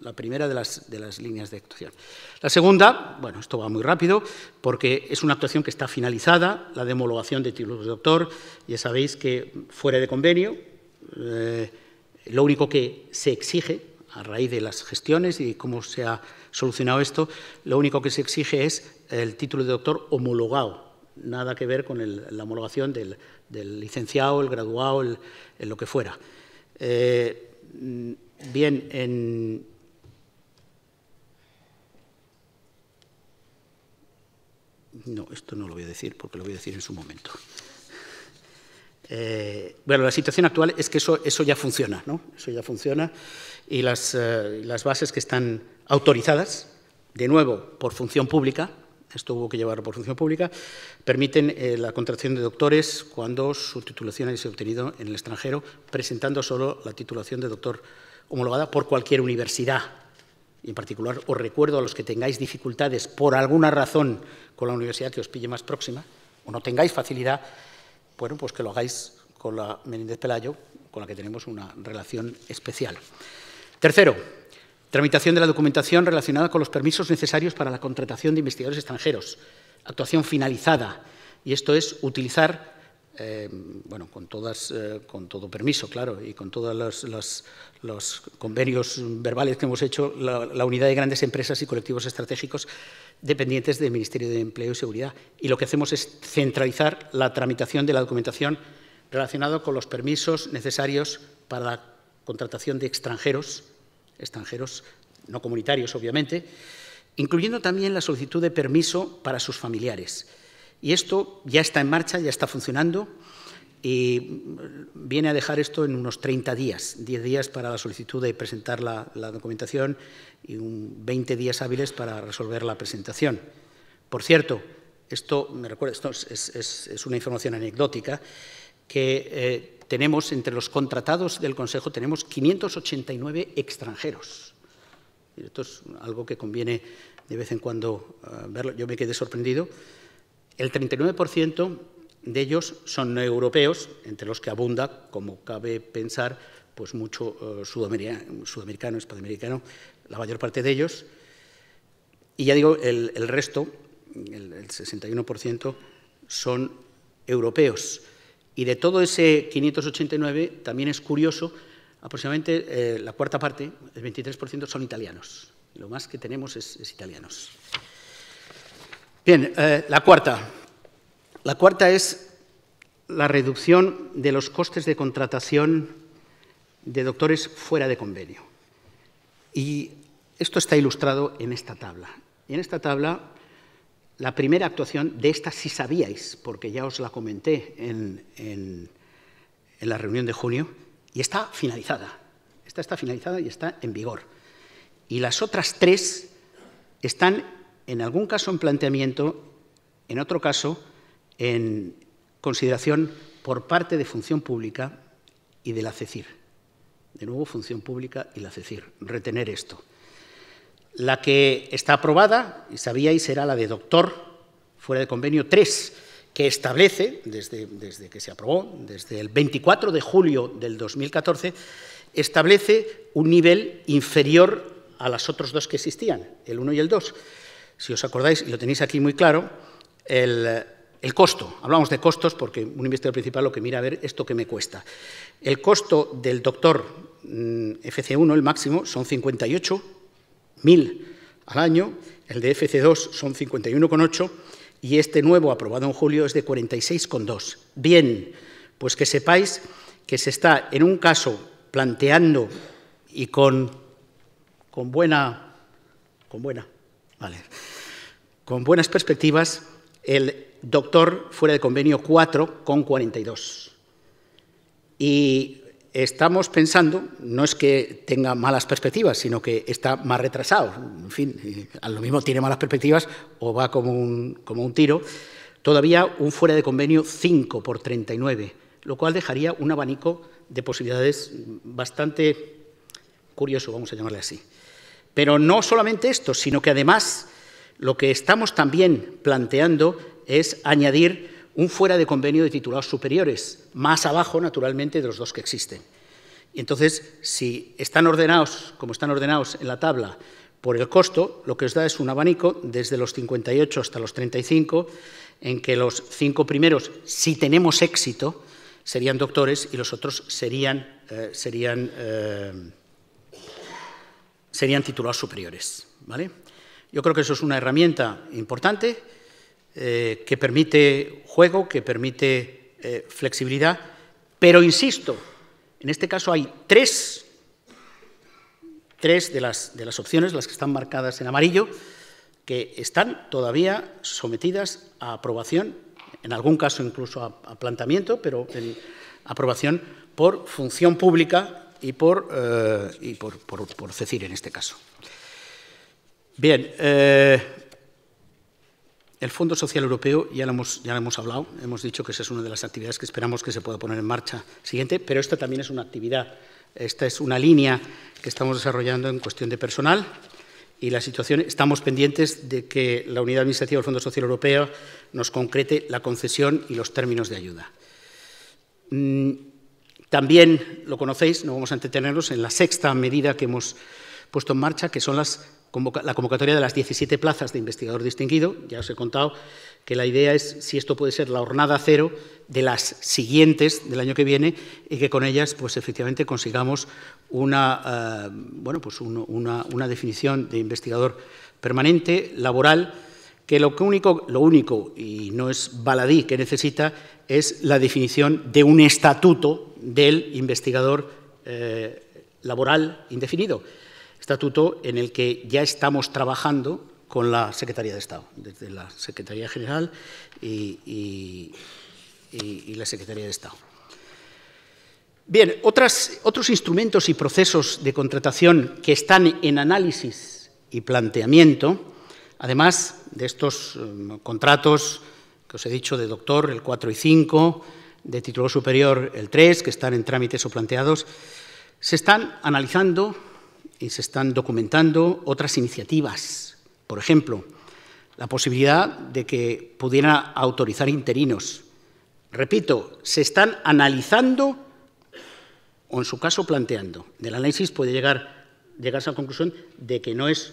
la primera de las, de las, líneas de actuación. La segunda, bueno, esto va muy rápido, porque es una actuación que está finalizada, la demologación de títulos de doctor, ya sabéis que fuera de convenio, eh, lo único que se exige, a raíz de las gestiones y cómo se ha solucionado esto, lo único que se exige es el título de doctor homologado, nada que ver con la homologación del, licenciado, el graduado, el, lo que fuera. Eh, mm, bien, en, No, esto no lo voy a decir porque lo voy a decir en su momento. Eh, bueno, la situación actual es que eso, eso ya funciona, ¿no? Eso ya funciona y eh, las, bases que están autorizadas, de nuevo, por función pública, esto hubo que llevarlo por función pública, permiten eh, la contratación de doctores cuando su titulación haya sido obtenido en el extranjero, presentando solo la titulación de doctor homologada por cualquier universidad y en particular os recuerdo a los que tengáis dificultades por alguna razón con la universidad que os pille más próxima, o no tengáis facilidad, bueno, pues que lo hagáis con la Menéndez Pelayo, con la que tenemos una relación especial. Tercero, tramitación de la documentación relacionada con los permisos necesarios para la contratación de investigadores extranjeros. Actuación finalizada, y esto es utilizar Em, bueno, eh, con, todo permiso, claro, y con todos los, convenios verbales que hemos hecho, la, la, unidad de grandes empresas y colectivos estratégicos dependientes del Ministerio de Empleo y Seguridad. Y lo que hacemos es centralizar la tramitación de la documentación relacionada con los permisos necesarios para la contratación de extranjeros, extranjeros no comunitarios, obviamente, incluyendo también la solicitud de permiso para sus familiares y esto ya está en marcha, ya está funcionando y viene a dejar esto en unos 30 días, 10 días para la solicitud de presentar la, documentación y 20 días hábiles para resolver la presentación. Por cierto, esto, me recuerda, esto es, una información anecdótica, que eh, tenemos entre los contratados del Consejo tenemos 589 extranjeros. esto es algo que conviene de vez en cuando eh, verlo. Yo me quedé sorprendido el 39% de ellos son no europeos, entre los que abunda, como cabe pensar, pues mucho eh, sudamericano, la mayor parte de ellos. Y ya digo, el, resto, el, 61%, son europeos. Y de todo ese 589, también es curioso, aproximadamente eh, la cuarta parte, el 23%, son italianos. Lo más que tenemos es italianos. Bien, eh, la cuarta. La cuarta es la reducción de los costes de contratación de doctores fuera de convenio. Y esto está ilustrado en esta tabla. Y en esta tabla, la primera actuación, de esta si sabíais, porque ya os la comenté en, en la reunión de junio, y está finalizada. Esta está finalizada y está en vigor. Y las otras tres están en algún caso en planteamiento, en otro caso en consideración por parte de función pública y de la CECIR. De nuevo, función pública y la CECIR. Retener esto. La que está aprobada, y sabíais, será la de doctor, fuera de convenio 3, que establece, desde, desde que se aprobó, desde el 24 de julio del 2014, establece un nivel inferior a las otras dos que existían, el 1 y el 2, si os acordáis, y lo tenéis aquí muy claro, el, costo. Hablamos de costos porque un investigador principal lo que mira a ver esto que me cuesta. El costo del doctor mm, FC1, el máximo, son 58.000 al año, el de FC2 son 51,8 y este nuevo aprobado en julio es de 46,2. Bien, pues que sepáis que se está en un caso planteando y con buena, con buena Vale. Con buenas perspectivas, el doctor fuera de convenio 4 con 42. Y estamos pensando, no es que tenga malas perspectivas, sino que está más retrasado. En fin, eh, a lo mismo tiene malas perspectivas o va como un, como un tiro. Todavía un fuera de convenio 5 por 39, lo cual dejaría un abanico de posibilidades bastante curioso, vamos a llamarle así. Pero no solamente esto, sino que además lo que estamos también planteando es añadir un fuera de convenio de titulados superiores, más abajo, naturalmente, de los dos que existen. Y entonces, si están ordenados, como están ordenados en la tabla, por el costo, lo que os da es un abanico desde los 58 hasta los 35, en que los cinco primeros, si tenemos éxito, serían doctores y los otros serían, eh, serían eh, serían titulados superiores. ¿vale? Yo creo que eso es una herramienta importante eh, que permite juego, que permite eh, flexibilidad, pero insisto, en este caso hay tres, de, las, de las opciones, las que están marcadas en amarillo, que están todavía sometidas a aprobación, en algún caso incluso a, planteamiento, pero en aprobación por función pública y por, eh, por, por, por CECIR en este caso. Bien, eh, el Fondo Social Europeo, ya lo, hemos, ya lo hemos hablado, hemos dicho que esa es una de las actividades que esperamos que se pueda poner en marcha siguiente, pero esta también es una actividad, esta es una línea que estamos desarrollando en cuestión de personal y la situación, estamos pendientes de que la unidad administrativa del Fondo Social Europeo nos concrete la concesión y los términos de ayuda. Mm, también lo conocéis, no vamos a entretenernos, en la sexta medida que hemos puesto en marcha, que son las la convocatoria de las 17 plazas de investigador distinguido. Ya os he contado que la idea es si esto puede ser la hornada cero de las siguientes del año que viene y que con ellas, pues efectivamente, consigamos una, eh, bueno, pues una, una definición de investigador permanente, laboral que lo único, y no es baladí que necesita, es la definición de un estatuto del investigador eh, laboral indefinido. Estatuto en el que ya estamos trabajando con la Secretaría de Estado, desde la Secretaría General y, la Secretaría de Estado. Bien, otros instrumentos y procesos de contratación que están en análisis y planteamiento Además de estos eh, contratos que os he dicho de doctor, el 4 y 5, de título superior, el 3, que están en trámites o planteados, se están analizando y se están documentando otras iniciativas. Por ejemplo, la posibilidad de que pudiera autorizar interinos. Repito, se están analizando o en su caso planteando. Del análisis puede llegar, llegarse a la conclusión de que no es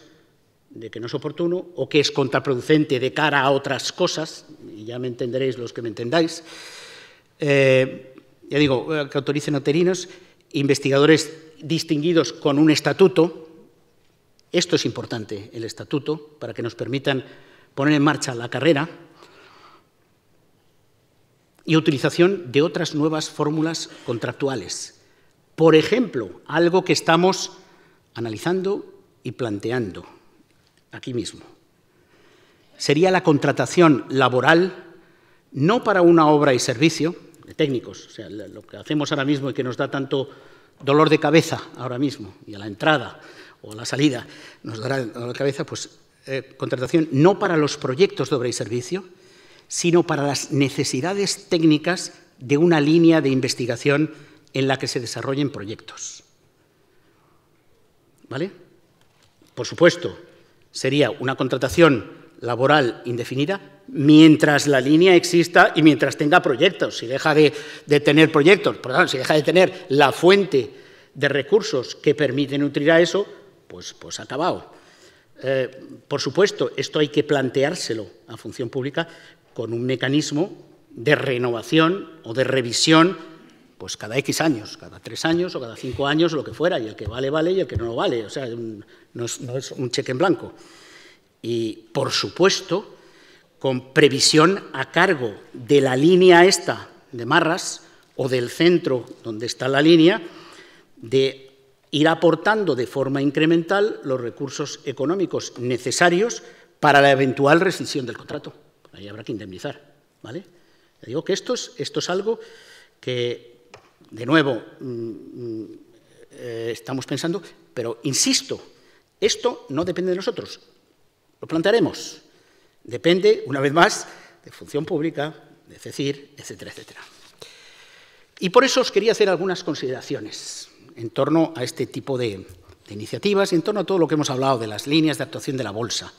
de que no es oportuno o que es contraproducente de cara a otras cosas, y ya me entenderéis los que me entendáis, eh, ya digo, eh, que autoricen noterinos, investigadores distinguidos con un estatuto, esto es importante, el estatuto, para que nos permitan poner en marcha la carrera, y utilización de otras nuevas fórmulas contractuales. Por ejemplo, algo que estamos analizando y planteando aquí mismo. Sería la contratación laboral, no para una obra y servicio, de técnicos, o sea, lo que hacemos ahora mismo y que nos da tanto dolor de cabeza ahora mismo, y a la entrada o a la salida nos dará dolor de cabeza, pues eh, contratación no para los proyectos de obra y servicio, sino para las necesidades técnicas de una línea de investigación en la que se desarrollen proyectos. ¿Vale? Por supuesto, sería una contratación laboral indefinida mientras la línea exista y mientras tenga proyectos. Si deja de, tener proyectos, por si deja de tener la fuente de recursos que permite nutrir a eso, pues, pues acabado. Eh, por supuesto, esto hay que planteárselo a función pública con un mecanismo de renovación o de revisión pues cada X años, cada tres años o cada cinco años lo que fuera, y el que vale, vale, y el que no, vale. O sea, no, es, un cheque en blanco. Y, por supuesto, con previsión a cargo de la línea esta de Marras o del centro donde está la línea, de ir aportando de forma incremental los recursos económicos necesarios para la eventual rescisión del contrato. Ahí habrá que indemnizar, ¿vale? digo que esto esto es algo que de nuevo, mm, mm, eh, estamos pensando, pero insisto, esto no depende de nosotros, lo plantearemos. Depende, una vez más, de función pública, de CECIR, etcétera, etcétera. Y por eso os quería hacer algunas consideraciones en torno a este tipo de, de iniciativas y en torno a todo lo que hemos hablado de las líneas de actuación de la bolsa.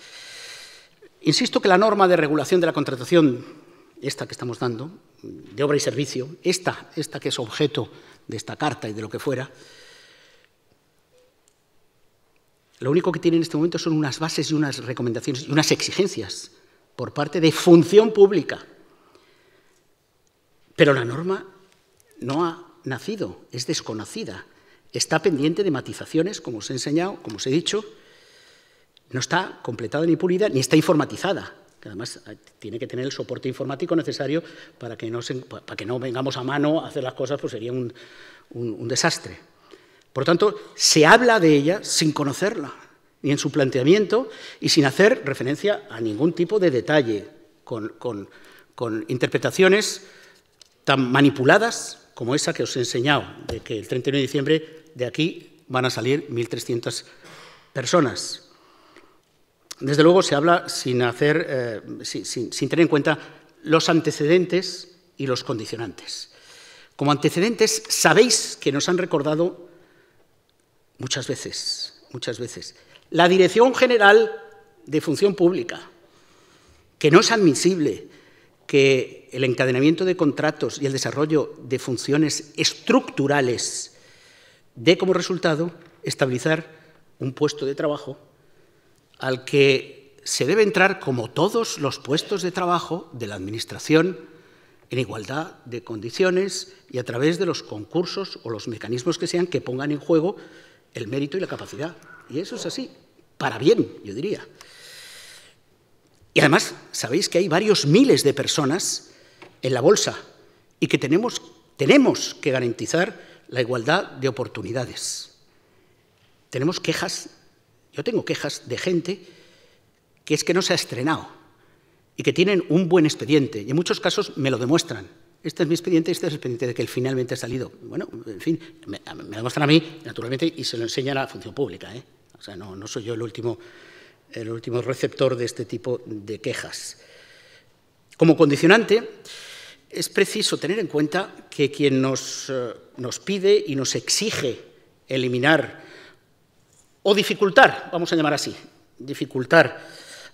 Insisto que la norma de regulación de la contratación, esta que estamos dando, de obra y servicio, esta, esta que es objeto de esta carta y de lo que fuera, lo único que tiene en este momento son unas bases y unas recomendaciones y unas exigencias por parte de función pública. Pero la norma no ha nacido, es desconocida, está pendiente de matizaciones, como os he enseñado, como os he dicho, no está completada ni pulida, ni está informatizada además tiene que tener el soporte informático necesario para que no, vengamos a mano a hacer las cosas, pues sería un, desastre. Por lo tanto, se habla de ella sin conocerla, ni en su planteamiento, y sin hacer referencia a ningún tipo de detalle, con, con interpretaciones tan manipuladas como esa que os he enseñado, de que el 31 de diciembre de aquí van a salir 1.300 personas desde luego se habla sin, hacer, eh, tener en cuenta los antecedentes y los condicionantes. Como antecedentes, sabéis que nos han recordado muchas veces, muchas veces, la Dirección General de Función Pública, que no es admisible que el encadenamiento de contratos y el desarrollo de funciones estructurales dé como resultado estabilizar un puesto de trabajo al que se debe entrar, como todos los puestos de trabajo de la Administración, en igualdad de condiciones y a través de los concursos o los mecanismos que sean que pongan en juego el mérito y la capacidad. Y eso es así, para bien, yo diría. Y además, sabéis que hay varios miles de personas en la bolsa y que tenemos, tenemos que garantizar la igualdad de oportunidades. Tenemos quejas yo tengo quejas de gente que es que no se ha estrenado y que tienen un buen expediente y en muchos casos me lo demuestran. Este es mi expediente, este es el expediente de que él finalmente ha salido. Bueno, en fin, me, lo demuestran a mí, naturalmente, y se lo enseñan a la función pública. ¿eh? O sea, no, soy yo el último, el último receptor de este tipo de quejas. Como condicionante, es preciso tener en cuenta que quien nos, eh, nos pide y nos exige eliminar o dificultar, vamos a llamar así, dificultar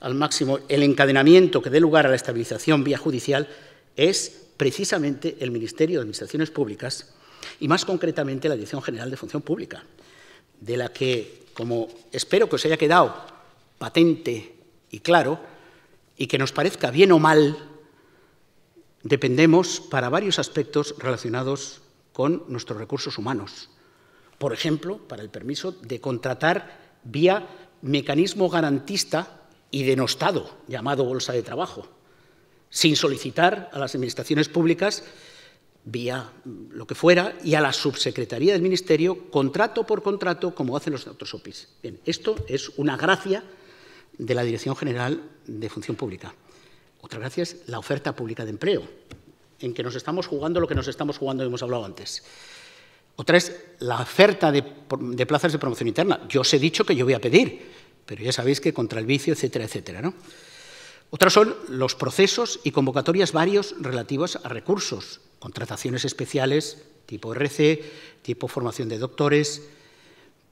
al máximo el encadenamiento que dé lugar a la estabilización vía judicial, es precisamente el Ministerio de Administraciones Públicas y más concretamente la Dirección General de Función Pública, de la que, como espero que os haya quedado patente y claro, y que nos parezca bien o mal, dependemos para varios aspectos relacionados con nuestros recursos humanos por ejemplo, para el permiso de contratar vía mecanismo garantista y denostado, llamado bolsa de trabajo, sin solicitar a las administraciones públicas vía lo que fuera, y a la subsecretaría del Ministerio, contrato por contrato, como hacen los otros esto es una gracia de la Dirección General de Función Pública. Otra gracia es la oferta pública de empleo, en que nos estamos jugando lo que nos estamos jugando, y hemos hablado antes. Otra es la oferta de, plazas de promoción interna. Yo os he dicho que yo voy a pedir, pero ya sabéis que contra el vicio, etcétera, etcétera. ¿no? Otras son los procesos y convocatorias varios relativos a recursos, contrataciones especiales tipo RC, tipo formación de doctores,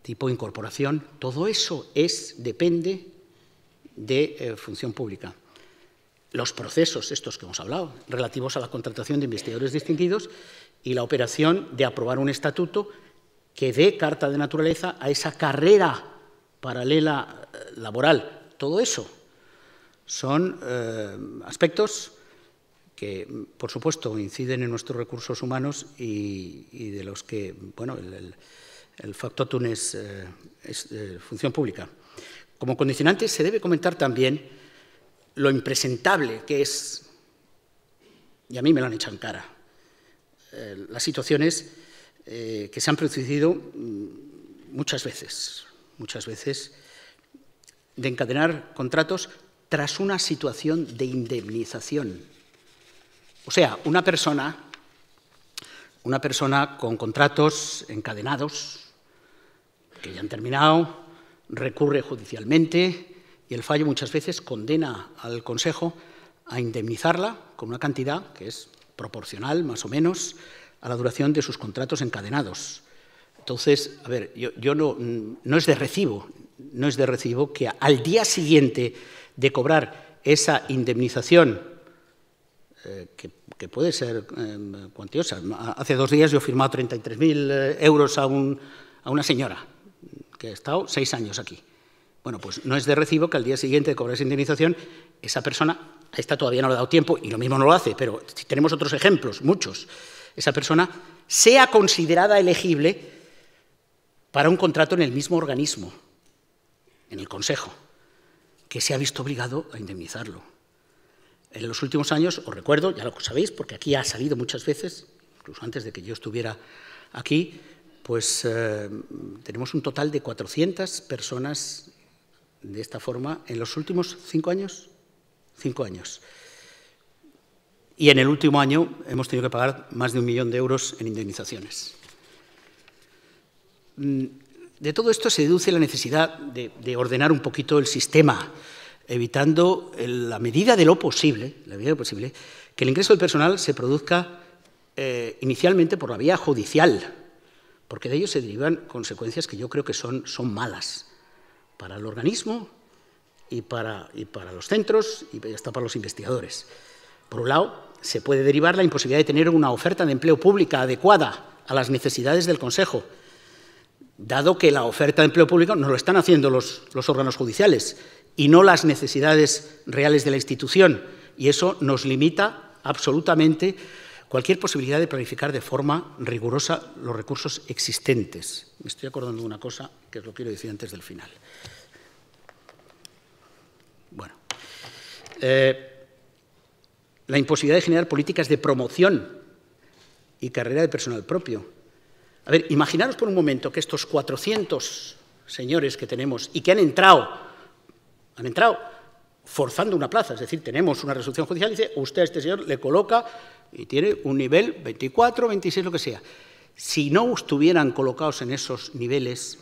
tipo incorporación. Todo eso es, depende de eh, función pública. Los procesos, estos que hemos hablado, relativos a la contratación de investigadores distinguidos, y la operación de aprobar un estatuto que dé carta de naturaleza a esa carrera paralela eh, laboral. Todo eso son eh, aspectos que, por supuesto, inciden en nuestros recursos humanos y, de los que, bueno, el, el, es, eh, función pública. Como condicionante se debe comentar también lo impresentable que es, y a mí me lo han echado en cara, eh, las situaciones eh, que se han producido mm, muchas veces, muchas veces, de encadenar contratos tras una situación de indemnización. O sea, una persona, una persona con contratos encadenados, que ya han terminado, recurre judicialmente y el fallo muchas veces condena al Consejo a indemnizarla con una cantidad que es proporcional, más o menos, a la duración de sus contratos encadenados. Entonces, a ver, yo, no, es de recibo, no es de recibo que al día siguiente de cobrar esa indemnización, eh, que, puede ser eh, cuantiosa, hace dos días yo he firmado 33.000 eh, euros a, a una señora que ha estado seis años aquí. Bueno, pues no es de recibo que al día siguiente de cobrar esa indemnización, esa persona Está todavía no le ha dado tiempo y lo mismo no lo hace, pero tenemos otros ejemplos, muchos, esa persona sea considerada elegible para un contrato en el mismo organismo, en el Consejo, que se ha visto obligado a indemnizarlo. En los últimos años, os recuerdo, ya lo sabéis, porque aquí ha salido muchas veces, incluso antes de que yo estuviera aquí, pues eh, tenemos un total de 400 personas de esta forma en los últimos cinco años cinco años. Y en el último año hemos tenido que pagar más de un millón de euros en indemnizaciones. Mm, de todo esto se deduce la necesidad de, ordenar un poquito el sistema, evitando en la medida de lo posible, la medida de lo posible, que el ingreso del personal se produzca eh, inicialmente por la vía judicial, porque de ello se derivan consecuencias que yo creo que son, son malas para el organismo y para, para los centros y hasta para los investigadores. Por un lado, se puede derivar la imposibilidad de tener una oferta de empleo público adecuada a las necesidades del Consejo, dado que la oferta de empleo público no lo están haciendo los, los órganos judiciales y no las necesidades reales de la institución. Y eso nos limita absolutamente cualquier posibilidad de planificar de forma rigurosa los recursos existentes. Me estoy acordando de una cosa que es lo quiero decir antes del final. Eh, la imposibilidad de generar políticas de promoción y carrera de personal propio. A ver, imaginaros por un momento que estos 400 señores que tenemos y que han entrado, han entrado forzando una plaza, es decir, tenemos una resolución judicial y dice, usted a este señor le coloca y tiene un nivel 24, 26, lo que sea. Si no estuvieran colocados en esos niveles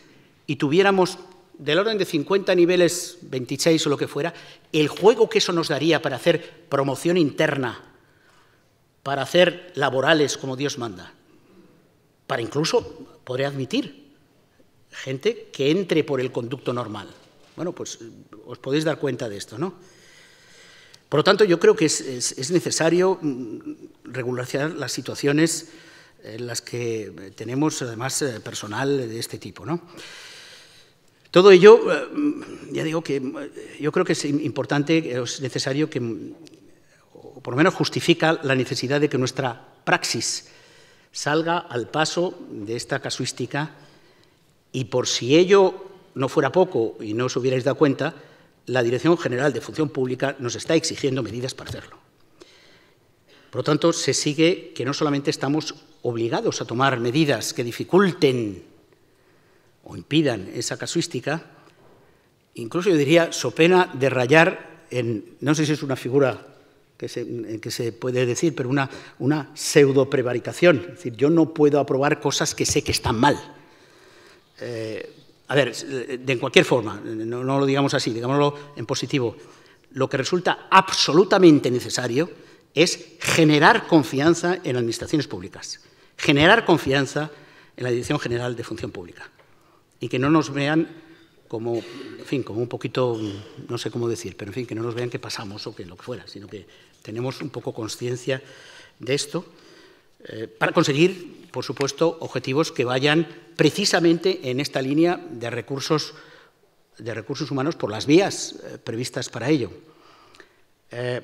y tuviéramos del orden de 50 niveles, 26 o lo que fuera, el juego que eso nos daría para hacer promoción interna, para hacer laborales como Dios manda, para incluso, poder admitir, gente que entre por el conducto normal. Bueno, pues eh, os podéis dar cuenta de esto, ¿no? Por lo tanto, yo creo que es, es necesario mm, regularizar las situaciones en las que eh, tenemos, además, eh, personal de este tipo, ¿no? Todo ello, eh, ya digo que eh, yo creo que es importante, eh, es necesario que, mm, o por lo menos justifica la necesidad de que nuestra praxis salga al paso de esta casuística y por si ello no fuera poco y no os hubierais dado cuenta, la Dirección General de Función Pública nos está exigiendo medidas para hacerlo. Por lo tanto, se sigue que no solamente estamos obligados a tomar medidas que dificulten o impidan esa casuística, incluso yo diría, so pena de rayar en, no sé si es una figura que se, puede decir, pero una, pseudo prevaricación. Es decir, yo no puedo aprobar cosas que sé que están mal. Eh, a ver, eh, de cualquier forma, no lo digamos así, digámoslo en positivo. Lo que resulta absolutamente necesario es generar confianza en administraciones públicas, generar confianza en la Dirección General de Función Pública y que no nos vean como, en fin, como un poquito, no sé cómo decir, pero en fin, que no nos vean que pasamos o que lo que fuera, sino que tenemos un poco conciencia de esto eh, para conseguir, por supuesto, objetivos que vayan precisamente en esta línea de recursos, de recursos humanos por las vías eh, previstas para ello. Eh,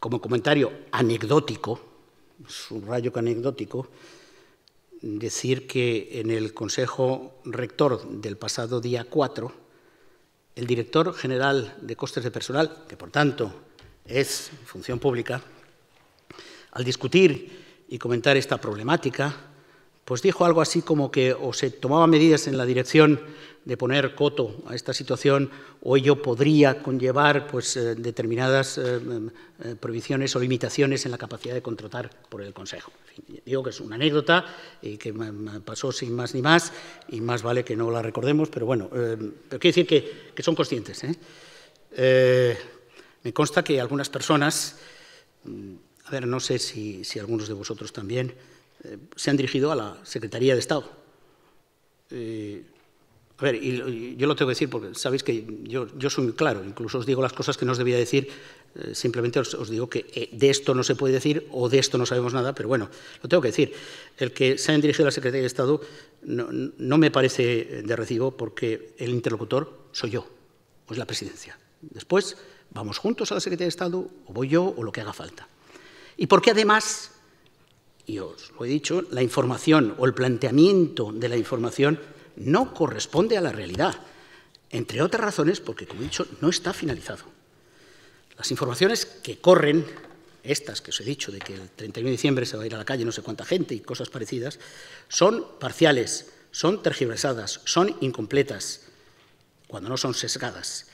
como comentario anecdótico, subrayo que anecdótico, decir que en el Consejo Rector del pasado día 4, el director general de costes de personal, que por tanto es función pública, al discutir y comentar esta problemática, pues dijo algo así como que o se tomaba medidas en la dirección de poner coto a esta situación o ello podría conllevar pues, eh, determinadas eh, eh, prohibiciones o limitaciones en la capacidad de contratar por el Consejo. digo que es una anécdota y que pasó sin más ni más y más vale que no la recordemos, pero bueno, pero quiero decir que, son conscientes. me consta que algunas personas, mm, a ver, no sé si, algunos de vosotros también, se han dirigido a la Secretaría de Estado. A ver, yo lo tengo que decir porque sabéis que yo, soy muy claro, incluso os digo las cosas que no os debía decir, eh, simplemente os, digo que eh, de esto no se puede decir o de esto no sabemos nada, pero bueno, lo tengo que decir. El que se ha dirigido a la Secretaría de Estado no, no me parece de recibo porque el interlocutor soy yo, o es la presidencia. Después vamos juntos a la Secretaría de Estado, o voy yo, o lo que haga falta. Y porque además, y os lo he dicho, la información o el planteamiento de la información no corresponde a la realidad, entre otras razones porque, como he dicho, no está finalizado. Las informaciones que corren, estas que os he dicho, de que el 31 de diciembre se va a ir a la calle no sé cuánta gente y cosas parecidas, son parciales, son tergiversadas, son incompletas, cuando no son sesgadas.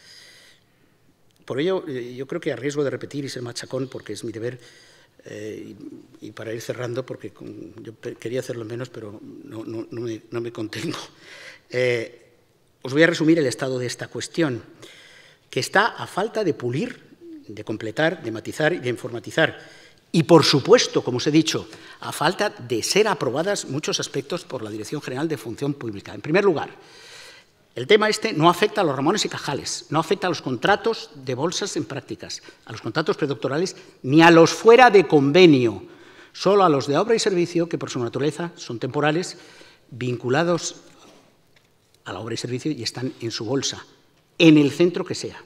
Por ello, eh, yo creo que a riesgo de repetir y ser machacón, porque es mi deber, eh, y, para ir cerrando, porque yo quería hacerlo menos, pero no, me, contengo, <laughs> eh, os voy a resumir el estado de esta cuestión, que está a falta de pulir, de completar, de matizar y de informatizar. Y, por supuesto, como os he dicho, a falta de ser aprobadas muchos aspectos por la Dirección General de Función Pública. En primer lugar, el tema este no afecta a los Ramones y Cajales, no afecta a los contratos de bolsas en prácticas, a los contratos predoctorales, ni a los fuera de convenio, solo a los de obra y servicio, que por su naturaleza son temporales, vinculados a la obra y servicio y están en su bolsa, en el centro que sea.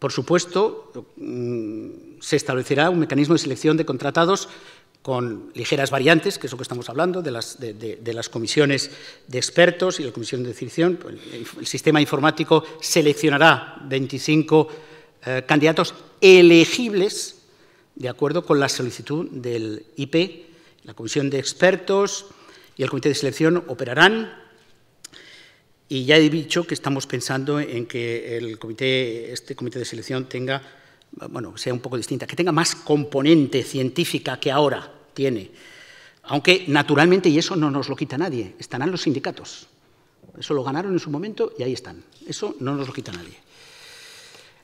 Por supuesto, mm, se establecerá un mecanismo de selección de contratados con ligeras variantes, que es lo que estamos hablando, de las, de, las comisiones de expertos y la comisión de decisión. Pues, el, sistema informático seleccionará 25 eh, candidatos elegibles de acuerdo con la solicitud del IP. La comisión de expertos y el comité de selección operarán. Y ya he dicho que estamos pensando en que el comité, este comité de selección tenga bueno, sea un poco distinta, que tenga más componente científica que ahora tiene. Aunque naturalmente, y eso no nos lo quita nadie, estarán los sindicatos. Eso lo ganaron en su momento y ahí están. Eso no nos lo quita nadie.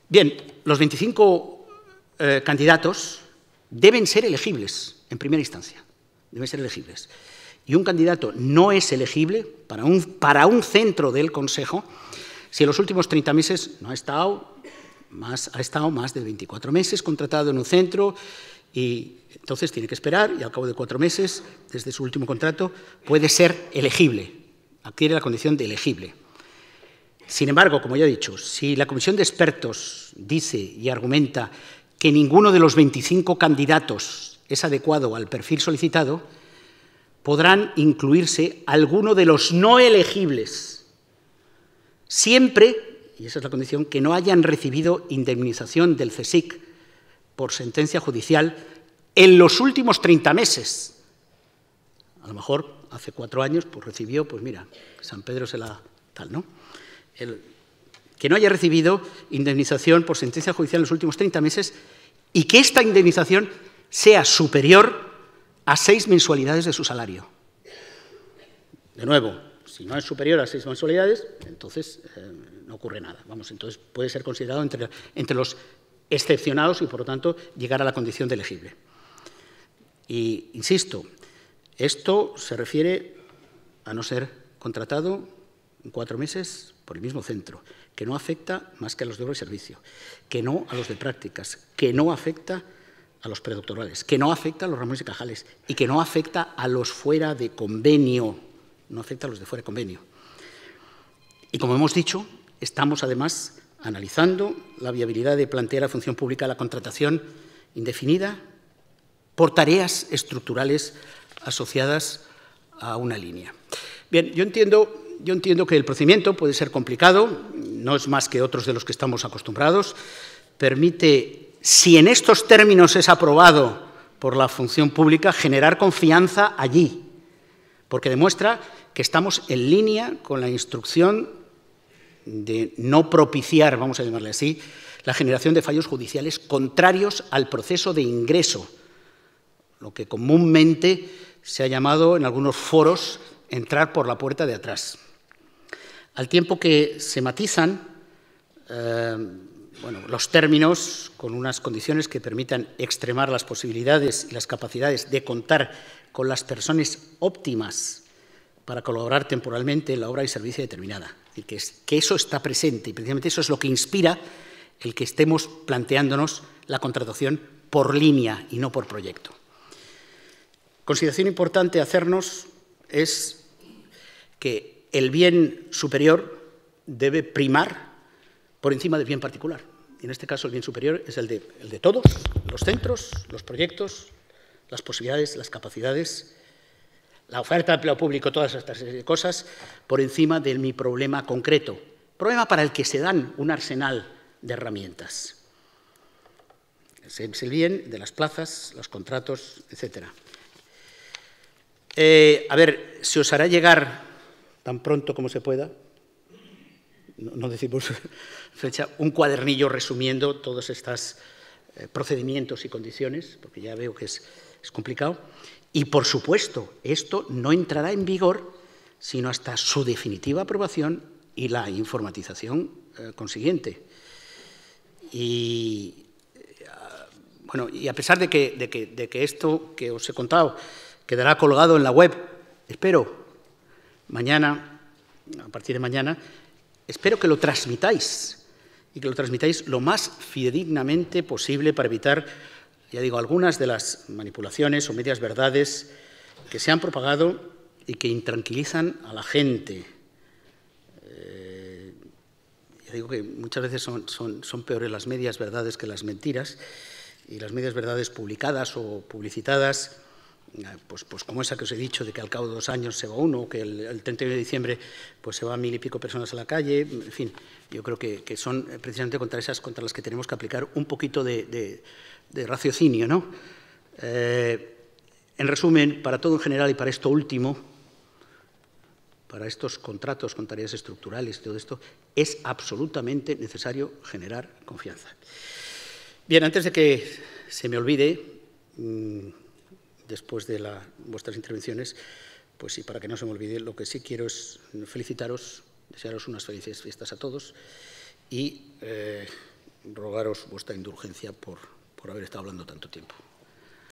Bien, los 25 eh, candidatos deben ser elegibles en primera instancia. Deben ser elegibles. Y un candidato no es elegible para un, para un centro del Consejo si en los últimos 30 meses no ha estado ha estado más de 24 meses contratado en un centro y entonces tiene que esperar y al cabo de cuatro meses, desde su último contrato, puede ser elegible, adquiere la condición de elegible. Sin embargo, como ya he dicho, si la comisión de expertos dice y argumenta que ninguno de los 25 candidatos es adecuado al perfil solicitado, podrán incluirse alguno de los no elegibles, siempre y esa es la condición, que no hayan recibido indemnización del Cesic por sentencia judicial en los últimos 30 meses. A lo mejor hace cuatro años pues recibió, pues mira, San Pedro se la tal, ¿no? El, que no haya recibido indemnización por sentencia judicial en los últimos 30 meses y que esta indemnización sea superior a seis mensualidades de su salario. De nuevo, si no es superior a seis mensualidades, entonces eh, no ocurre nada. Vamos, entonces puede ser considerado entre, entre los excepcionados y, por lo tanto, llegar a la condición de elegible. Y, insisto, esto se refiere a no ser contratado en cuatro meses por el mismo centro, que no afecta más que a los de obra y servicio, que no a los de prácticas, que no afecta a los predoctorales, que no afecta a los Ramones y Cajales y que no afecta a los fuera de convenio, no afecta a los de fuera de convenio. Y como hemos dicho, Estamos, además, analizando la viabilidad de plantear a función pública la contratación indefinida por tareas estructurales asociadas a una línea. Bien, yo entiendo, yo entiendo que el procedimiento puede ser complicado, no es más que otros de los que estamos acostumbrados. Permite, si en estos términos es aprobado por la función pública, generar confianza allí, porque demuestra que estamos en línea con la instrucción de no propiciar, vamos a llamarle así, la generación de fallos judiciales contrarios al proceso de ingreso, lo que comúnmente se ha llamado en algunos foros entrar por la puerta de atrás. Al tiempo que se matizan eh, los términos con unas condiciones que permitan extremar las posibilidades y las capacidades de contar con las personas óptimas para colaborar temporalmente en la obra y servicio determinada. y que, eso está presente y precisamente eso es lo que inspira el que estemos planteándonos la contratación por línea y no por proyecto. Consideración importante hacernos es que el bien superior debe primar por encima del bien particular. Y en este caso el bien superior es el de todos, los centros, los proyectos, las posibilidades, las capacidades la oferta de empleo público, todas estas eh, cosas, por encima de mi problema concreto. Problema para el que se dan un arsenal de herramientas. El bien de las plazas, los contratos, etc. Eh, a ver, se os hará llegar tan pronto como se pueda, no, decimos <laughs> fecha, un cuadernillo resumiendo todos estos eh, procedimientos y condiciones, porque ya veo que es, es complicado. Y por supuesto, esto no entrará en vigor sino hasta su definitiva aprobación y la informatización eh, consiguiente. Y, eh, bueno, y a pesar de que, de, que, de que esto que os he contado quedará colgado en la web, espero mañana, a partir de mañana, espero que lo transmitáis y que lo transmitáis lo más fidedignamente posible para evitar ya digo, algunas de las manipulaciones o medias verdades que se han propagado y que intranquilizan a la gente. Eh, ya digo que muchas veces son, peores las medias verdades que las mentiras, y las medias verdades publicadas o publicitadas, eh, pues, pues como esa que os he dicho, de que al cabo de dos años se va uno, que el, 31 de diciembre pues se va mil y pico personas a la calle, en fin, yo creo que, son precisamente contra esas contra las que tenemos que aplicar un poquito de de raciocinio. ¿no? Eh, en resumen, para todo en general y para esto último, para estos contratos con tareas estructurales y todo esto, es absolutamente necesario generar confianza. Bien, antes de que se me olvide, mm, después de vuestras intervenciones, pues sí, para que no se me olvide, lo que sí quiero es felicitaros, desearos unas felices fiestas a todos y eh, rogaros vuestra indulgencia por por haber estado hablando tanto tiempo.